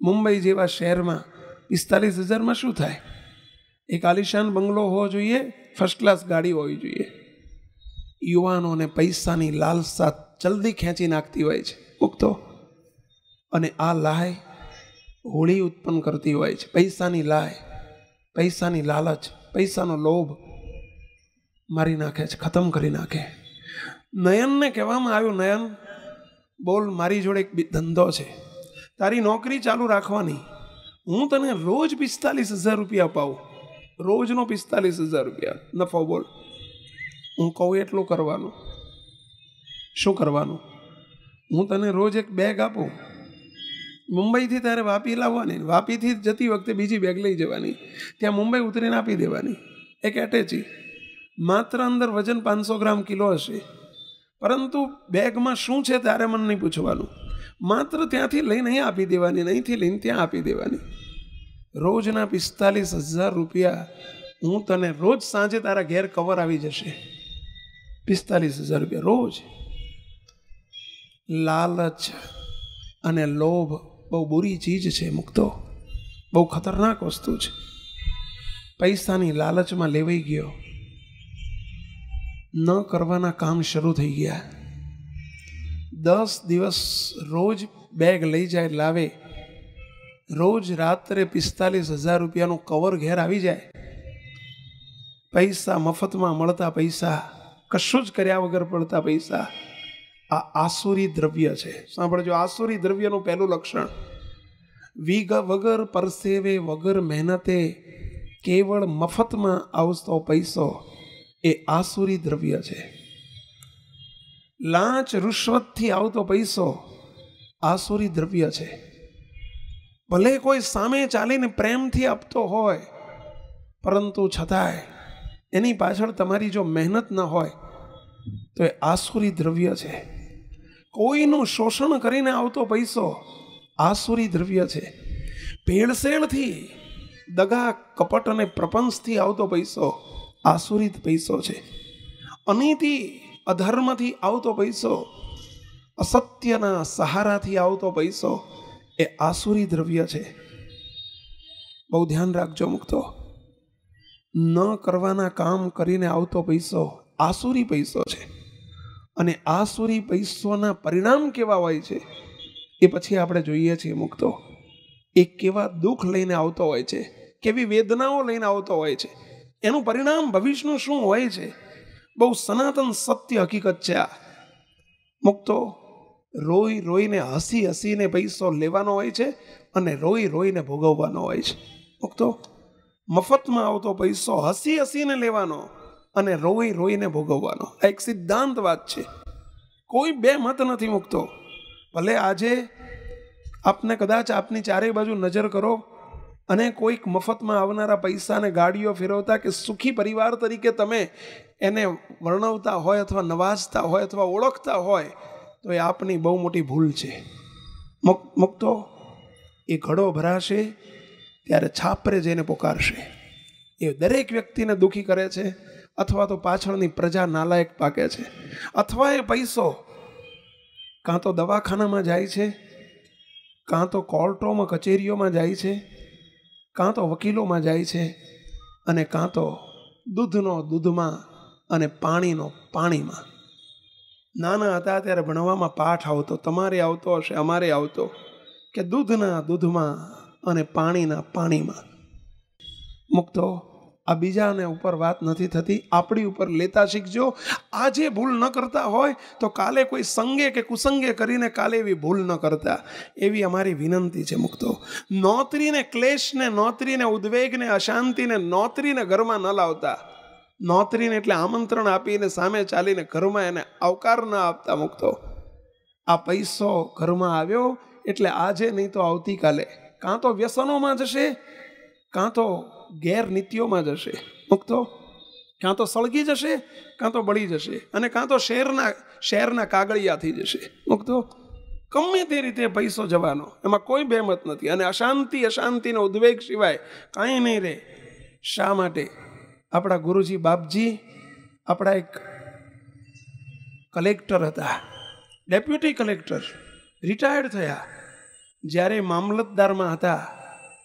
મુંબઈ જેવા શહેરમાં પિસ્તાલીસ હજારમાં શું થાય એક આલિશાન બંગલો હોવો જોઈએ ફર્સ્ટ ક્લાસ ગાડી હોવી જોઈએ યુવાનોને પૈસાની લાલસા જલ્દી ખેંચી નાખતી હોય છે ઉગતો અને આ લાય હોળી ઉત્પન્ન કરતી હોય છે પૈસાની લાય પૈસાની લાલચ પૈસાનો લોભ મારી નાખે છે ખતમ કરી નાખે નયનને કહેવામાં આવ્યું નયન બોલ મારી જોડે એક ધંધો છે તારી નોકરી ચાલુ રાખવાની હું તને રોજ પિસ્તાલીસ હજાર રૂપિયા અપાવું રોજનો પિસ્તાલીસ હજાર રૂપિયા નફો બોલ હું કહું એટલું કરવાનું શું કરવાનું હું તને રોજ એક બેગ આપું મુંબઈથી તારે વાપી લાવવાની વાપીથી જતી વખતે બીજી બેગ લઈ જવાની ત્યાં મુંબઈ ઉતરીને આપી દેવાની એક એટેચી માત્ર અંદર વજન પાંચસો ગ્રામ કિલો હશે પરંતુ બેગમાં શું છે તારે મને નહીં પૂછવાનું માત્ર ત્યાંથી લઈ નહીં આપી દેવાની નહીંથી લઈને ત્યાં આપી દેવાની રોજના પિસ્તાલીસ હજાર રૂપિયા હું તને રોજ સાંજે તારા ઘેર કવર આવી જશે પિસ્તાલીસ હજાર રૂપિયા રોજ લાલચ અને લોભ બહુ બુરી ચીજ છે મુક્તો બહુ ખતરનાક વસ્તુ છે પૈસાની લાલચમાં લેવાઈ ગયો ન કરવાના કામ શરૂ થઈ ગયા દસ દિવસ રોજ બેગ લઈ જાય લાવે રોજ રાત્રે પિસ્તાલીસ હજાર રૂપિયાનું કવર ઘેર આવી જાય પૈસા મફતમાં મળતા પૈસા કશું જ કર્યા વગર પડતા પૈસા આ આસુરી દ્રવ્ય છે સાંભળજો આસુરી દ્રવ્યનું પહેલું લક્ષણ વિગ વગર પરસેવે વગર મહેનતે કેવળ મફતમાં આવતો પૈસો એ આસુરી દ્રવ્ય છે લાંચ રુશ્વતથી આવતો પૈસો આસુરી દ્રવ્ય છે ભલે કોઈ સામે ચાલીને પ્રેમથી આપતો હોય પરંતુ છતાંય એની પાછળ તમારી જો મહેનત ન હોય તો એ આસુરી દ્રવ્ય છે કોઈનું શોષણ કરીને આવતો પૈસો આસુરી દ્રવ્ય છે ભેળસેળથી દગા કપટ અને પ્રપંચથી આવતો પૈસો આસુરી પૈસો છે અનિતિ અધર્મથી આવતો પૈસો અસત્યના સહારાથી આવતો પૈસો એ આસુરી દ્રવ્ય છે બહુ ધ્યાન રાખજો મુક્તો ન કરવાના કામ કરીને આવતો પૈસો આસુરી પૈસો છે અને આસુરી પૈસોના પરિણામ કેવા હોય છે એ પછી આપણે જોઈએ છીએ મુક્તો એ કેવા દુઃખ લઈને આવતો હોય છે કેવી વેદનાઓ લઈને આવતો હોય છે એનું પરિણામ ભવિષ્યનું શું હોય છે બહુ સનાતન સત્ય હકીકત છે આ મુક્તો રોઈ રોઈને હસી હસીને પૈસો લેવાનો હોય છે અને રોઈ રોઈને ભોગવવાનો હોય છે મુક્તો મફતમાં આવતો પૈસો હસી હસીને લેવાનો અને રોઈ રોઈને ભોગવવાનો આ એક સિદ્ધાંત વાત છે કોઈ બે મત નથી મૂકતો ભલે આજે આપને કદાચ આપની ચારેય બાજુ નજર કરો અને કોઈક મફતમાં આવનારા પૈસાને ગાડીઓ ફેરવતા કે સુખી પરિવાર તરીકે તમે એને વર્ણવતા હોય અથવા નવાજતા હોય અથવા ઓળખતા હોય તો એ આપની બહુ મોટી ભૂલ છે મુક્તો એ ઘડો ભરાશે ત્યારે છાપરે જઈને પોકારશે એ દરેક વ્યક્તિને દુઃખી કરે છે અથવા તો પાછળની પ્રજા નાલાયક પાકે છે અથવા એ પૈસો કાં તો દવાખાનામાં જાય છે કાં તો કોર્ટોમાં કચેરીઓમાં જાય છે કાં તો વકીલોમાં જાય છે અને કાં તો દૂધનો દૂધમાં અને પાણીનો પાણીમાં નાના હતા ત્યારે ભણવામાં પાઠ આવતો તમારે આવતો હશે અમારે આવતો કે દૂધના દૂધમાં અને પાણીના પાણીમાં મુક્તો આ બીજાને ઉપર વાત નથી થતી આપણી ઉપર લેતા શીખજો આજે ભૂલ ન કરતા હોય તો કાલે કોઈ સંગે કે કુસંગે કરીને કાલે એવી ભૂલ ન કરતા એવી અમારી વિનંતી છે મુક્તો નોતરીને ક્લેશને નોતરીને ઉદ્વેગને અશાંતિને નોતરીને ઘરમાં ન લાવતા નોતરીને એટલે આમંત્રણ આપીને સામે ચાલીને ઘરમાં એને આવકાર ન આપતા મુક્તો આ પૈસો ઘરમાં આવ્યો એટલે આજે નહીં તો આવતીકાલે કાં તો વ્યસનોમાં જશે કાં તો ગેરનીતિઓમાં જશે મુક્તો ક્યાં તો સળગી જશે ક્યાં તો બળી જશે અને ક્યાં તો શેરના શેરના કાગળિયાથી થઈ જશે મુક્તો ગમે તે રીતે પૈસો જવાનો એમાં કોઈ બેમત નથી અને અશાંતિ અશાંતિનો ઉદ્વેગ સિવાય કાંઈ નહીં રહે શા માટે આપણા ગુરુજી બાપજી આપણા એક કલેક્ટર હતા ડેપ્યુટી કલેક્ટર રિટાયર્ડ થયા જ્યારે મામલતદારમાં હતા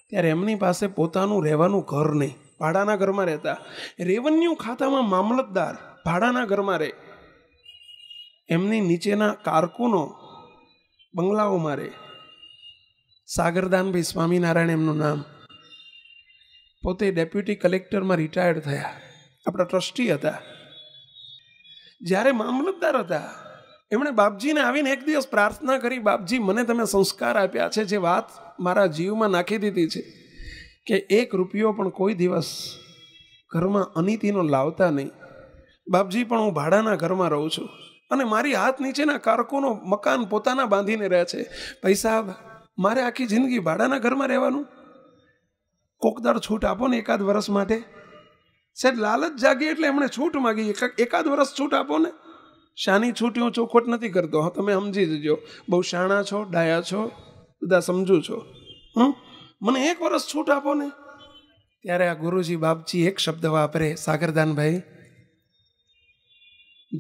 ત્યારે એમની પાસે પોતાનું રહેવાનું ઘર નહીં ભાડાના ઘરમાં રહેતા રેવન્યુ ખાતામાં મામલતદાર ભાડાના ઘરમાં રહે એમની નીચેના કારકુનો બંગલાઓ મારે સાગરદાનભાઈ સ્વામિનારાયણ એમનું નામ પોતે ડેપ્યુટી કલેક્ટરમાં રિટાયર્ડ થયા આપણા ટ્રસ્ટી હતા જ્યારે મામલતદાર હતા એમણે બાપજીને આવીને એક દિવસ પ્રાર્થના કરી બાપજી મને તમે સંસ્કાર આપ્યા છે જે વાત મારા જીવમાં નાખી દીધી છે કે એક રૂપિયો પણ કોઈ દિવસ ઘરમાં અનિતિનો લાવતા નહીં બાપજી પણ હું ભાડાના ઘરમાં રહું છું અને મારી હાથ નીચેના કારકોનો મકાન પોતાના બાંધીને રહ્યા છે પૈસા મારે આખી જિંદગી ભાડાના ઘરમાં રહેવાનું કોકદાર છૂટ આપો ને એકાદ વર્ષ માટે સાહેબ લાલચ જાગી એટલે એમણે છૂટ માગી એકાદ વર્ષ છૂટ આપો ને શાની છૂટ હું ચોખોટ નથી કરતો હા તમે સમજી જજો બહુ શાણા છો ડાયા છો બધા સમજુ છો હમ મને એક વર્ષ છૂટ આપો ને ત્યારે આ ગુરુજી બાપજી એક શબ્દ વાપરે સાગરદાનભાઈ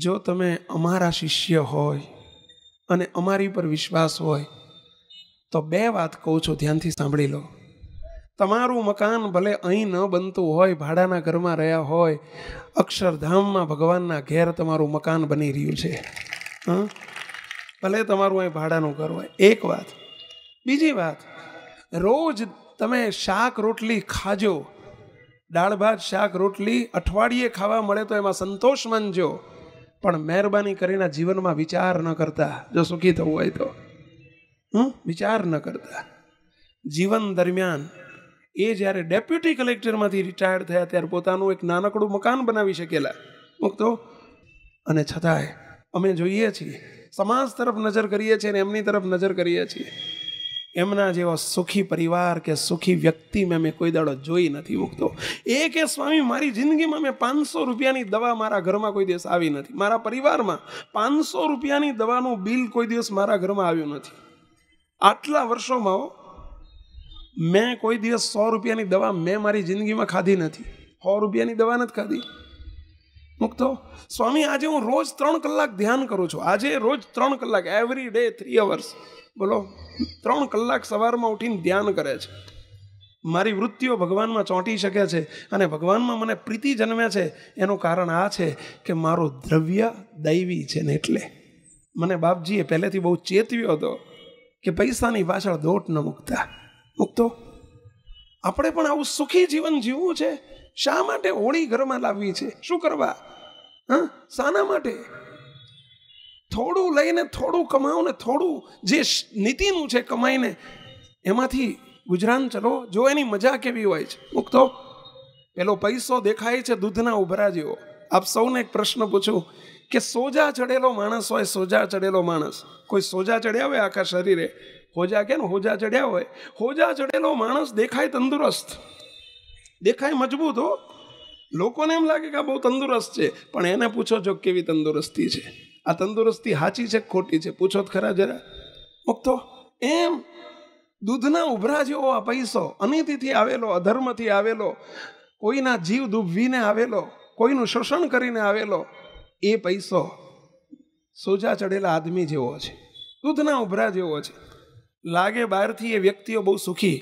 જો તમે અમારા શિષ્ય હોય અને અમારી પર વિશ્વાસ હોય તો બે વાત કહું છું ધ્યાનથી સાંભળી લો તમારું મકાન ભલે અહીં ન બનતું હોય ભાડાના ઘરમાં રહ્યા હોય અક્ષરધામમાં ભગવાનના ઘેર તમારું મકાન બની રહ્યું છે ભલે તમારું અહીં ભાડાનું ઘર હોય એક વાત બીજી વાત રોજ તમે શાક રોટલી ખાજો દાળ ભાત શાક રોટલી અઠવાડિયે ખાવા મળે તો એમાં સંતોષ માનજો પણ મહેરબાની કરીને જીવનમાં વિચાર ન કરતા જો સુખી થવું હોય તો હમ વિચાર ન કરતા જીવન દરમિયાન એ જ્યારે ડેપ્યુટી કલેક્ટરમાંથી રિટાયર થયા ત્યારે પોતાનું એક નાનકડું મકાન બનાવી શકેલા મૂકતો અને છતાંય અમે જોઈએ છીએ સમાજ તરફ નજર કરીએ છીએ અને એમની તરફ નજર કરીએ છીએ એમના જેવો સુખી પરિવાર કે સુખી વ્યક્તિ મેં મેં કોઈ દાડો જોઈ નથી મૂકતો એ કે સ્વામી મારી જિંદગીમાં મેં પાંચસો રૂપિયાની દવા મારા ઘરમાં કોઈ દિવસ આવી નથી મારા પરિવારમાં પાંચસો રૂપિયાની દવાનું બિલ કોઈ દિવસ મારા ઘરમાં આવ્યું નથી આટલા વર્ષોમાં મેં કોઈ દિવસ સો રૂપિયાની દવા મેં મારી જિંદગીમાં ખાધી નથી સો રૂપિયાની દવા નથી ખાધી મૂકતો સ્વામી આજે હું રોજ ત્રણ કલાક ધ્યાન કરું છું આજે રોજ ત્રણ કલાક એવરી ડે થ્રી અવર્સ બોલો ત્રણ કલાક સવારમાં ઉઠીને ધ્યાન કરે છે મારી વૃત્તિઓ ભગવાનમાં ચોંટી શકે છે અને ભગવાનમાં મને પ્રીતિ જન્મે છે એનું કારણ આ છે કે મારું દ્રવ્ય દૈવી છે ને એટલે મને બાપજીએ પહેલેથી બહુ ચેતવ્યો હતો કે પૈસાની પાછળ દોટ ન મૂકતા મૂકતો આપણે પણ આવું સુખી જીવન જીવવું છે શા માટે હોળી ઘરમાં લાવવી છે શું કરવા હા શાના માટે થોડું લઈને થોડું કમાવો ને થોડું જે નીતિનું છે કમાઈને એમાંથી ગુજરાન ચલો જો એની મજા કેવી હોય છે મુક્તો પેલો પૈસો દેખાય છે દૂધના ઉભરા જેવો આપ સૌને એક પ્રશ્ન પૂછું કે સોજા ચડેલો માણસ હોય સોજા ચડેલો માણસ કોઈ સોજા ચડ્યા હોય આખા શરીરે હોજા કે ને હોજા ચડ્યા હોય હોજા ચડેલો માણસ દેખાય તંદુરસ્ત દેખાય મજબૂત હો લોકોને એમ લાગે કે આ બહુ તંદુરસ્ત છે પણ એને પૂછો જો કેવી તંદુરસ્તી છે આ તંદુરસ્તી સાચી છે ખોટી છે પૂછો જ ખરા જરા મુક્તો એમ દૂધના ઉભરા જેવો આ પૈસો અનિતિથી આવેલો અધર્મથી આવેલો કોઈના જીવ દુભવીને આવેલો કોઈનું શોષણ કરીને આવેલો એ પૈસો સોજા ચડેલા આદમી જેવો છે દૂધના ઉભરા જેવો છે લાગે બહારથી એ વ્યક્તિઓ બહુ સુખી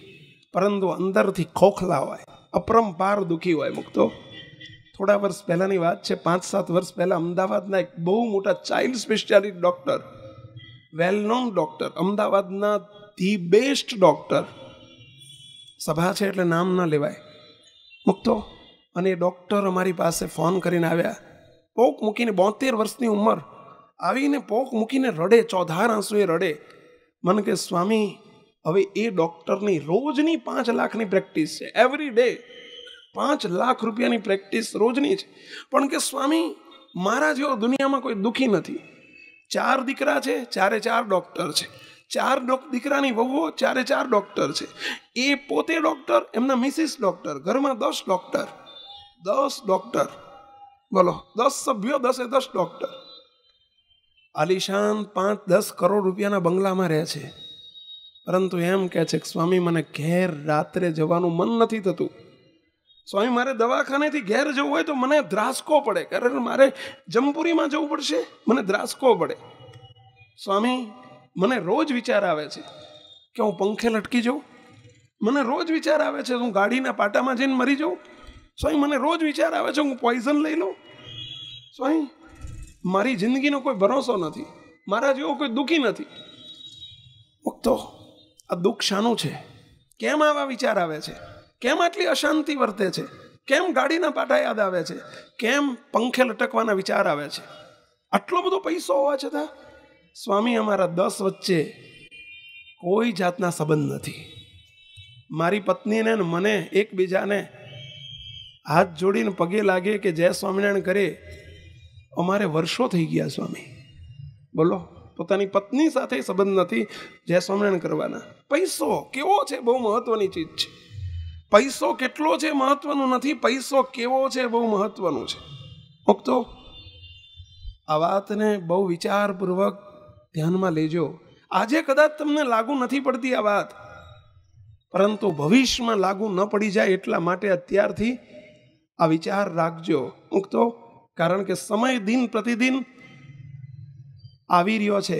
પરંતુ અંદરથી ખોખલા હોય અપરંપાર દુઃખી હોય મુક્તો થોડા વર્ષ પહેલાંની વાત છે પાંચ સાત વર્ષ પહેલાં અમદાવાદના એક બહુ મોટા child specialist doctor well known doctor અમદાવાદના ધી બેસ્ટ ડૉક્ટર સભા છે એટલે નામ ના લેવાય મૂકતો અને એ ડૉક્ટર અમારી પાસે ફોન કરીને આવ્યા પોક મૂકીને બોતેર વર્ષની ઉંમર આવીને પોક મૂકીને રડે ચોધાર આંસુએ રડે મને કે સ્વામી હવે એ ડૉક્ટરની રોજની પાંચ લાખની પ્રેક્ટિસ છે એવરી ડે પાંચ લાખ રૂપિયાની પ્રેક્ટિસ રોજની છે પણ કે સ્વામી મારા જેવો દુનિયામાં કોઈ દુઃખી નથી ચાર દીકરા છે ચારે ચાર ડૉક્ટર છે ચાર દીકરાની વહુઓ ચારે ચાર ડૉક્ટર છે એ પોતે ડૉક્ટર એમના મિસિસ ડૉક્ટર ઘરમાં દસ ડૉક્ટર દસ ડૉક્ટર બોલો દસ સભ્યો દસે દસ ડૉક્ટર આલિશાન પાંચ દસ કરોડ રૂપિયાના બંગલામાં રહે છે પરંતુ એમ કહે છે કે સ્વામી મને ઘેર રાત્રે જવાનું મન નથી થતું સ્વામી મારે દવાખાનેથી ઘેર જવું હોય તો મને દ્રાસકો પડે કારણ મારે જમપુરીમાં જવું પડશે મને દ્રાસકો પડે સ્વામી મને રોજ વિચાર આવે છે કે હું પંખે લટકી જાઉં મને રોજ વિચાર આવે છે હું ગાડીના પાટામાં જઈને મરી જાઉં સ્વામી મને રોજ વિચાર આવે છે હું પોઈઝન લઈ લઉં સ્વામી મારી જિંદગીનો કોઈ ભરોસો નથી મારા જેવો કોઈ દુઃખી નથી ભક્તો આ દુઃખ શાનું છે કેમ આવા વિચાર આવે છે કેમ આટલી અશાંતિ વર્તે છે કેમ ગાડીના પાટા યાદ આવે છે કેમ પંખે લટકવાના વિચાર આવે છે આટલો બધો પૈસો હોવા છતાં સ્વામી અમારા દસ વચ્ચે કોઈ જાતના સંબંધ નથી મારી પત્નીને મને એકબીજાને હાથ જોડીને પગે લાગે કે જય સ્વામિનારાયણ કરે અમારે વર્ષો થઈ ગયા સ્વામી બોલો પોતાની પત્ની સાથે સંબંધ નથી જય સ્વામિનારાયણ કરવાના પૈસો કેવો છે બહુ મહત્વની ચીજ છે પૈસો કેટલો છે મહત્વનું નથી પૈસો કેવો છે બહુ મહત્વનું છે મુક્તો આ વાતને બહુ વિચારપૂર્વક ધ્યાનમાં લેજો આજે કદાચ તમને લાગુ નથી પડતી આ વાત પરંતુ ભવિષ્યમાં લાગુ ન પડી જાય એટલા માટે અત્યારથી આ વિચાર રાખજો મુક્તો કારણ કે સમય દિન પ્રતિદિન આવી રહ્યો છે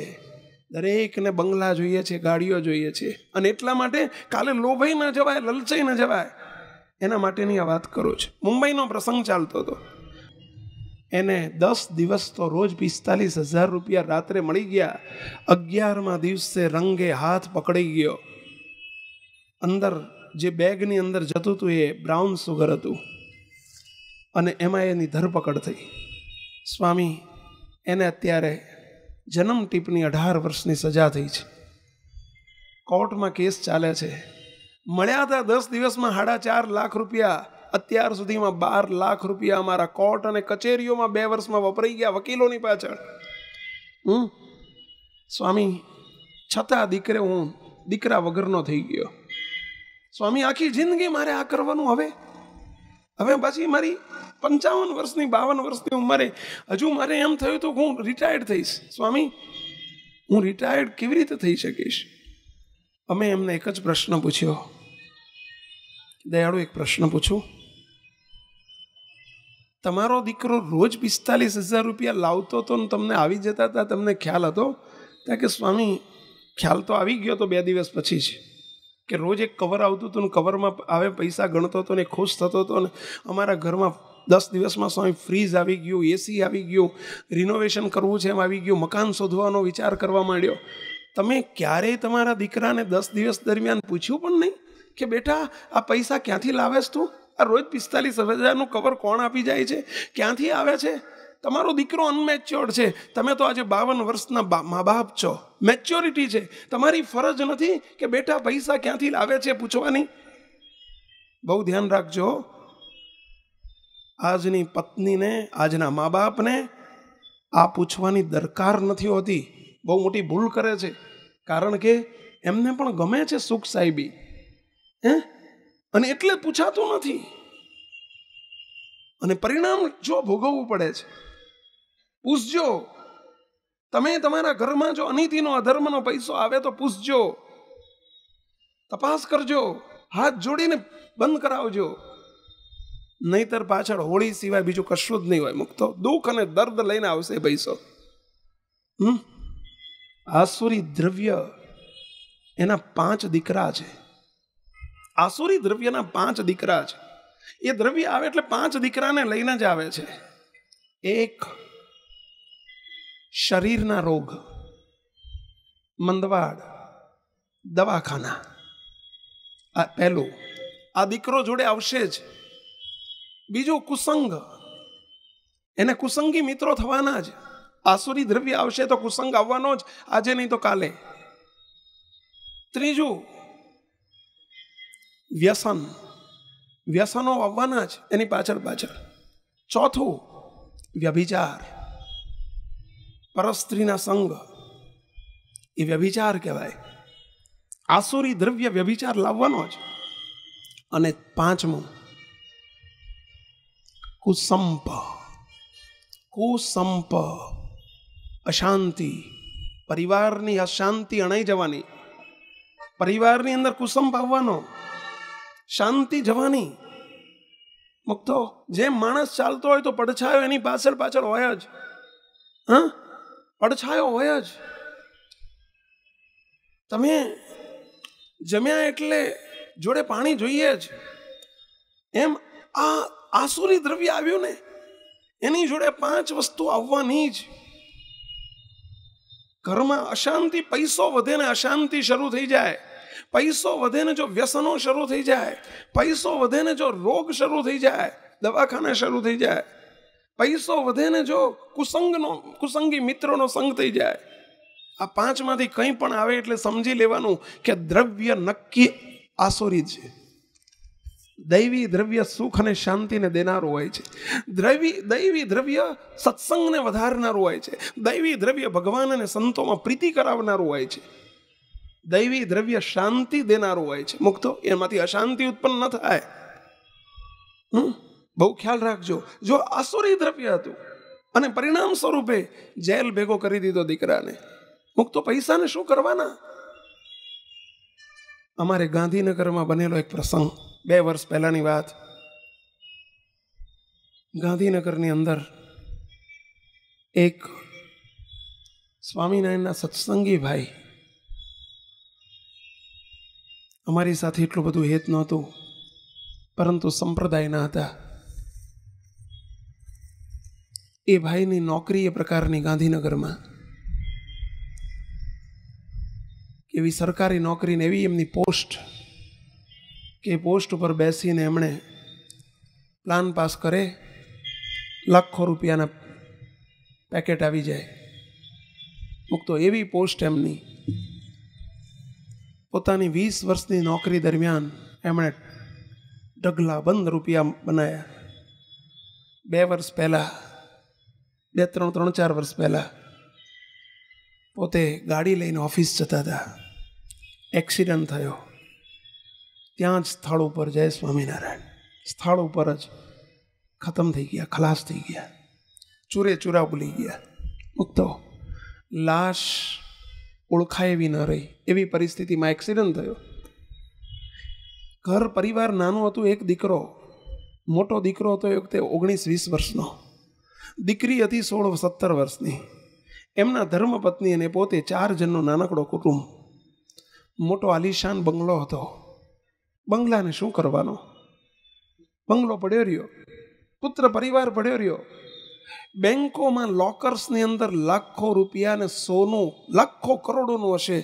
દરેકને બંગલા જોઈએ છે ગાડીઓ જોઈએ છે અને એટલા માટે કાલે લોભાઈ ન જવાય લલચાઈ ન જવાય એના માટેની આ વાત કરું છું મુંબઈનો પ્રસંગ ચાલતો હતો એને દસ દિવસ તો રોજ પિસ્તાલીસ હજાર રૂપિયા રાત્રે મળી ગયા અગિયારમાં દિવસે રંગે હાથ પકડી ગયો અંદર જે બેગની અંદર જતું હતું એ બ્રાઉન સુગર હતું અને એમાં એની ધરપકડ થઈ સ્વામી એને અત્યારે જન્મ ટીપની અઢાર વર્ષની સજા થઈ છે કોર્ટમાં કેસ ચાલે છે મળ્યા હતા દસ દિવસમાં સાડા ચાર લાખ રૂપિયા અત્યાર સુધીમાં બાર લાખ રૂપિયા અમારા કોર્ટ અને કચેરીઓમાં બે વર્ષમાં વપરાઈ ગયા વકીલોની પાછળ હમ સ્વામી છતાં દીકરે હું દીકરા વગરનો થઈ ગયો સ્વામી આખી જિંદગી મારે આ કરવાનું હવે હવે પાછી મારી પંચાવન વર્ષની બાવન વર્ષની ઉંમરે હજુ મારે એમ થયું તો હું રિટાયર્ડ થઈશ સ્વામી હું રિટાયર્ડ કેવી રીતે થઈ શકીશ અમે એમને એક જ પ્રશ્ન પૂછ્યો દયાળુ એક પ્રશ્ન પૂછું તમારો દીકરો રોજ પિસ્તાલીસ હજાર રૂપિયા લાવતો હતો ને તમને આવી જતા હતા તમને ખ્યાલ હતો ત્યાં કે સ્વામી ખ્યાલ તો આવી ગયો તો બે દિવસ પછી છે કે રોજ એક કવર આવતું હતું ને કવરમાં આવે પૈસા ગણતો હતો ને ખુશ થતો હતો ને અમારા ઘરમાં દસ દિવસમાં સ્વામી ફ્રીજ આવી ગયું એસી આવી ગયું રિનોવેશન કરવું છે એમ આવી ગયું મકાન શોધવાનો વિચાર કરવા માંડ્યો તમે ક્યારેય તમારા દીકરાને દસ દિવસ દરમિયાન પૂછ્યું પણ નહીં કે બેટા આ પૈસા ક્યાંથી લાવે છે તું આ રોજ પિસ્તાલીસ હજારનું કવર કોણ આપી જાય છે ક્યાંથી આવે છે તમારો દીકરો અનમેચ્યોર્ડ છે તમે તો આજે બાવન વર્ષના મા બાપ છો મેચ્યોરિટી છે તમારી ફરજ નથી કે બેટા પૈસા ક્યાંથી લાવે છે પૂછવાની બહુ ધ્યાન રાખજો આજની પત્નીને આજના મા બાપને આ પૂછવાની દરકાર નથી હોતી બહુ મોટી ભૂલ કરે છે કારણ કે એમને પણ ગમે છે સુખ સાહેબી હે અને એટલે પૂછાતું નથી અને પરિણામ જો ભોગવવું પડે છે પૂછજો તમે તમારા ઘરમાં જો અનિતિનો અધર્મનો પૈસો આવે તો પૂછજો તપાસ કરજો હાથ જોડીને બંધ કરાવજો નહીતર પાછળ હોળી સિવાય બીજું કશું જ નહીં હોય મુક્તો દુઃખ અને દર્દ લઈને આવશે પૈસો હમ આસુરી દ્રવ્ય એના પાંચ દીકરા છે આસુરી દ્રવ્યના પાંચ દીકરા છે એ દ્રવ્ય આવે એટલે પાંચ દીકરાને લઈને જ આવે છે એક શરીરના રોગ મંદવાડ દવાખાના આ પહેલું આ દીકરો જોડે આવશે જ બીજું કુસંગ એને કુસંગી મિત્રો થવાના જ આસુરી દ્રવ્ય આવશે તો કુસંગ આવવાનો જ આજે નહીં તો કાલે ત્રીજું વ્યસન વ્યસનો આવવાના જ એની પાછળ પાછળ ચોથું વ્યભિચાર પરસ્ત્રીના સંગ એ વ્યભિચાર કહેવાય આસુરી દ્રવ્ય વ્યભિચાર લાવવાનો જ અને પાંચમું કુસંપ કુસંપ અશાંતિ પરિવારની અશાંતિ અણાઈ જવાની પરિવારની અંદર કુસંપ આવવાનો શાંતિ જવાની મુક્તો જેમ માણસ ચાલતો હોય તો પડછાયો એની પાછળ પાછળ હોય જ હા અડછાયો હોય જ તમે જમ્યા એટલે જોડે પાણી જોઈએ જ એમ આ આસુરી દ્રવ્ય આવ્યું ને એની જોડે પાંચ વસ્તુ આવવાની જ ઘરમાં અશાંતિ પૈસો વધે ને અશાંતિ શરૂ થઈ જાય પૈસો વધે ને જો વ્યસનો શરૂ થઈ જાય પૈસો વધે ને જો રોગ શરૂ થઈ જાય દવાખાને શરૂ થઈ જાય પૈસો વધે ને જો કુસંગનો કુસંગી મિત્રોનો સંગ થઈ જાય આ પાંચમાંથી કંઈ પણ આવે એટલે સમજી લેવાનું કે દ્રવ્ય નક્કી આસુરી છે દૈવી દ્રવ્ય સુખ અને શાંતિને દેનારું હોય છે દ્રવી દૈવી દ્રવ્ય સત્સંગને વધારનારું હોય છે દૈવી દ્રવ્ય ભગવાન અને સંતોમાં પ્રીતિ કરાવનારું હોય છે દૈવી દ્રવ્ય શાંતિ દેનારું હોય છે મુક્તો એમાંથી અશાંતિ ઉત્પન્ન ન થાય હમ બહુ ખ્યાલ રાખજો જો આસુરી દ્રવ્ય હતું અને પરિણામ સ્વરૂપે જેલ ભેગો કરી દીધો દીકરાને મુક્તો પૈસાને શું કરવાના અમારે ગાંધીનગરમાં બનેલો એક પ્રસંગ બે વર્ષ પહેલાંની વાત ગાંધીનગરની અંદર એક સ્વામિનારાયણના સત્સંગી ભાઈ અમારી સાથે એટલું બધું હેત નહોતું પરંતુ સંપ્રદાયના હતા એ ભાઈની નોકરી એ પ્રકારની ગાંધીનગરમાં એવી સરકારી નોકરીને એવી એમની પોસ્ટ કે પોસ્ટ ઉપર બેસીને એમણે પ્લાન પાસ કરે લાખો રૂપિયાના પેકેટ આવી જાય મૂકતો એવી પોસ્ટ એમની પોતાની વીસ વર્ષની નોકરી દરમિયાન એમણે બંધ રૂપિયા બનાવ્યા બે વર્ષ પહેલાં બે ત્રણ ત્રણ ચાર વર્ષ પહેલાં પોતે ગાડી લઈને ઓફિસ જતા હતા એક્સિડન્ટ થયો ત્યાં જ સ્થળ ઉપર જય સ્વામિનારાયણ સ્થળ ઉપર જ ખતમ થઈ ગયા ખલાસ થઈ ગયા ચૂરે ચૂરા ભૂલી ગયા મુક્તો લાશ ઓળખાય એવી ન રહી એવી પરિસ્થિતિમાં એક્સિડન્ટ થયો ઘર પરિવાર નાનું હતું એક દીકરો મોટો દીકરો હતો એ વખતે ઓગણીસ વીસ વર્ષનો દીકરી હતી સોળ સત્તર વર્ષની એમના ધર્મપત્ની અને પોતે ચાર જણનો નાનકડો કુટુંબ મોટો આલિશાન બંગલો હતો બંગલાને શું કરવાનો બંગલો પડ્યો રહ્યો પુત્ર પરિવાર પડ્યો રહ્યો બેંકોમાં લોકર્સની અંદર લાખો રૂપિયા અને સોનું લાખો કરોડોનું હશે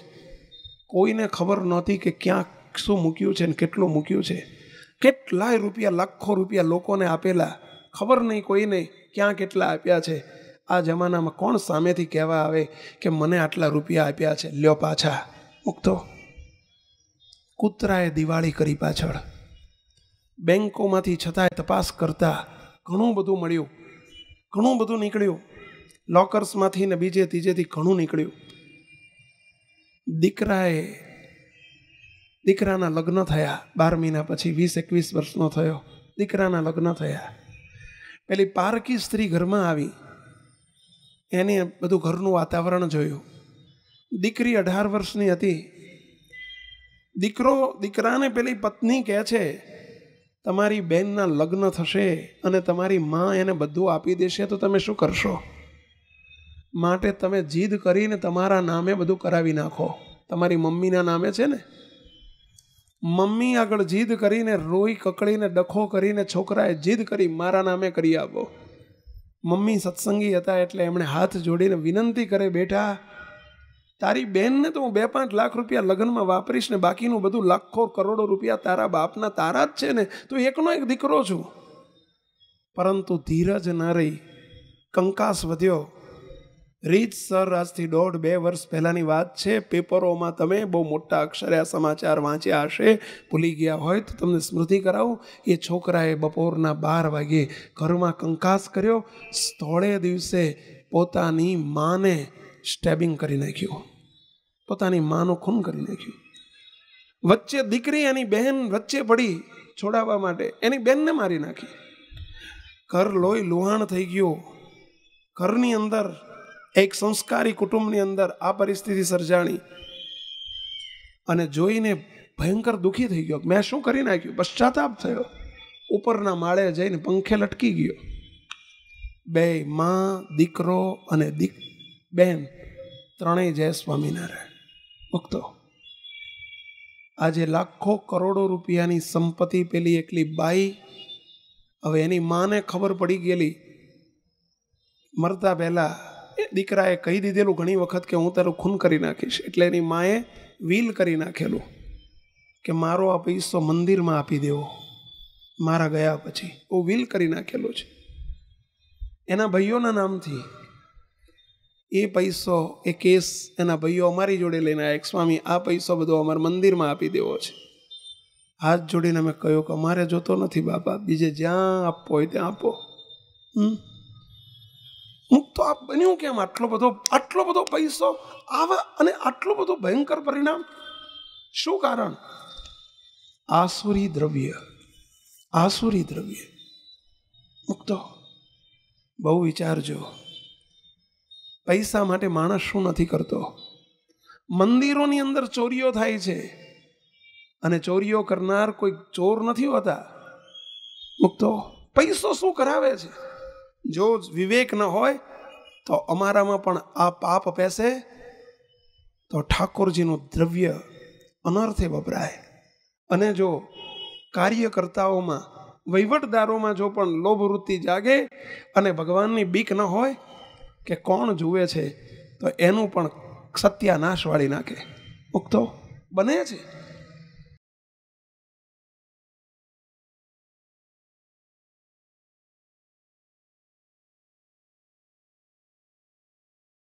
કોઈને ખબર નહોતી કે ક્યાં શું મૂક્યું છે ને કેટલું મૂક્યું છે કેટલાય રૂપિયા લાખો રૂપિયા લોકોને આપેલા ખબર નહીં કોઈ નહીં ક્યાં કેટલા આપ્યા છે આ જમાનામાં કોણ સામેથી કહેવા આવે કે મને આટલા રૂપિયા આપ્યા છે લ્યો પાછા મૂકતો કૂતરાએ દિવાળી કરી પાછળ બેંકોમાંથી છતાંય તપાસ કરતા ઘણું બધું મળ્યું ઘણું બધું નીકળ્યું લોકર્સમાંથી ને બીજે ત્રીજેથી ઘણું નીકળ્યું દીકરાએ દીકરાના લગ્ન થયા બાર મહિના પછી વીસ એકવીસ વર્ષનો થયો દીકરાના લગ્ન થયા પેલી પારકી સ્ત્રી ઘરમાં આવી એને બધું ઘરનું વાતાવરણ જોયું દીકરી અઢાર વર્ષની હતી દીકરો દીકરાને પેલી પત્ની કહે છે તમારી બહેનના લગ્ન થશે અને તમારી માં એને બધું આપી દેશે તો તમે શું કરશો માટે તમે જીદ કરીને તમારા નામે બધું કરાવી નાખો તમારી મમ્મીના નામે છે ને મમ્મી આગળ જીદ કરીને રોઈ કકડીને ડખો કરીને છોકરાએ જીદ કરી મારા નામે કરી આપો મમ્મી સત્સંગી હતા એટલે એમણે હાથ જોડીને વિનંતી કરે બેટા તારી બહેનને તો હું બે પાંચ લાખ રૂપિયા લગ્નમાં વાપરીશ ને બાકીનું બધું લાખો કરોડો રૂપિયા તારા બાપના તારા જ છે ને તું એકનો એક દીકરો છું પરંતુ ધીરજ ન રહી કંકાસ વધ્યો રીતસર આજથી દોઢ બે વર્ષ પહેલાંની વાત છે પેપરોમાં તમે બહુ મોટા અક્ષરે આ સમાચાર વાંચ્યા હશે ભૂલી ગયા હોય તો તમને સ્મૃતિ કરાવું એ છોકરાએ બપોરના બાર વાગ્યે ઘરમાં કંકાસ કર્યો સ્થળે દિવસે પોતાની માને સ્ટેબિંગ કરી નાખ્યું પોતાની માનો ખૂન કરી નાખ્યું વચ્ચે દીકરી એની બહેન વચ્ચે પડી છોડાવવા માટે એની બહેનને મારી નાખી ઘર લોહી લુહાણ થઈ ગયું ઘરની અંદર એક સંસ્કારી કુટુંબની અંદર આ પરિસ્થિતિ સર્જાણી અને જોઈને ભયંકર દુઃખી થઈ ગયો મેં શું કરી નાખ્યું પશ્ચાતાપ થયો ઉપરના માળે જઈને પંખે લટકી ગયો બે માં દીકરો અને દીક બેન ત્રણેય જય સ્વામિનારાયણ ભક્તો આજે લાખો કરોડો રૂપિયાની સંપત્તિ પેલી એકલી બાઈ હવે એની માને ખબર પડી ગયેલી મરતા પહેલાં દીકરાએ કહી દીધેલું ઘણી વખત કે હું તારું ખૂન કરી નાખીશ એટલે એની માએ વીલ કરી નાખેલું કે મારો આ પૈસો મંદિરમાં આપી દેવો મારા ગયા પછી હું વીલ કરી નાખેલો છે એના ભાઈઓના નામથી એ પૈસો એ કેસ એના ભાઈઓ અમારી જોડે લઈને આવ્યા એક સ્વામી આ પૈસો બધો અમારા મંદિરમાં આપી દેવો છે હાથ જોડીને મેં કહ્યું કે અમારે જોતો નથી બાપા બીજે જ્યાં આપવો હોય ત્યાં આપો હમ હું તો આ બન્યું કેમ આટલો બધો આટલો બધો પૈસો આવા અને આટલો બધો ભયંકર પરિણામ શું કારણ આસુરી દ્રવ્ય આસુરી દ્રવ્ય મુક્તો બહુ વિચારજો પૈસા માટે માણસ શું નથી કરતો મંદિરોની અંદર ચોરીઓ થાય છે અને ચોરીઓ કરનાર કોઈ ચોર નથી હોતા મુક્તો પૈસો શું કરાવે છે જો વિવેક ન હોય તો અમારામાં પણ આ પાપ પેસે તો ઠાકોરજીનું દ્રવ્ય અનર્થે વપરાય અને જો કાર્યકર્તાઓમાં વહીવટદારોમાં જો પણ લોભવૃત્તિ જાગે અને ભગવાનની બીક ન હોય કે કોણ જુએ છે તો એનું પણ સત્યાનાશ વાળી નાખે ઉક્તો બને છે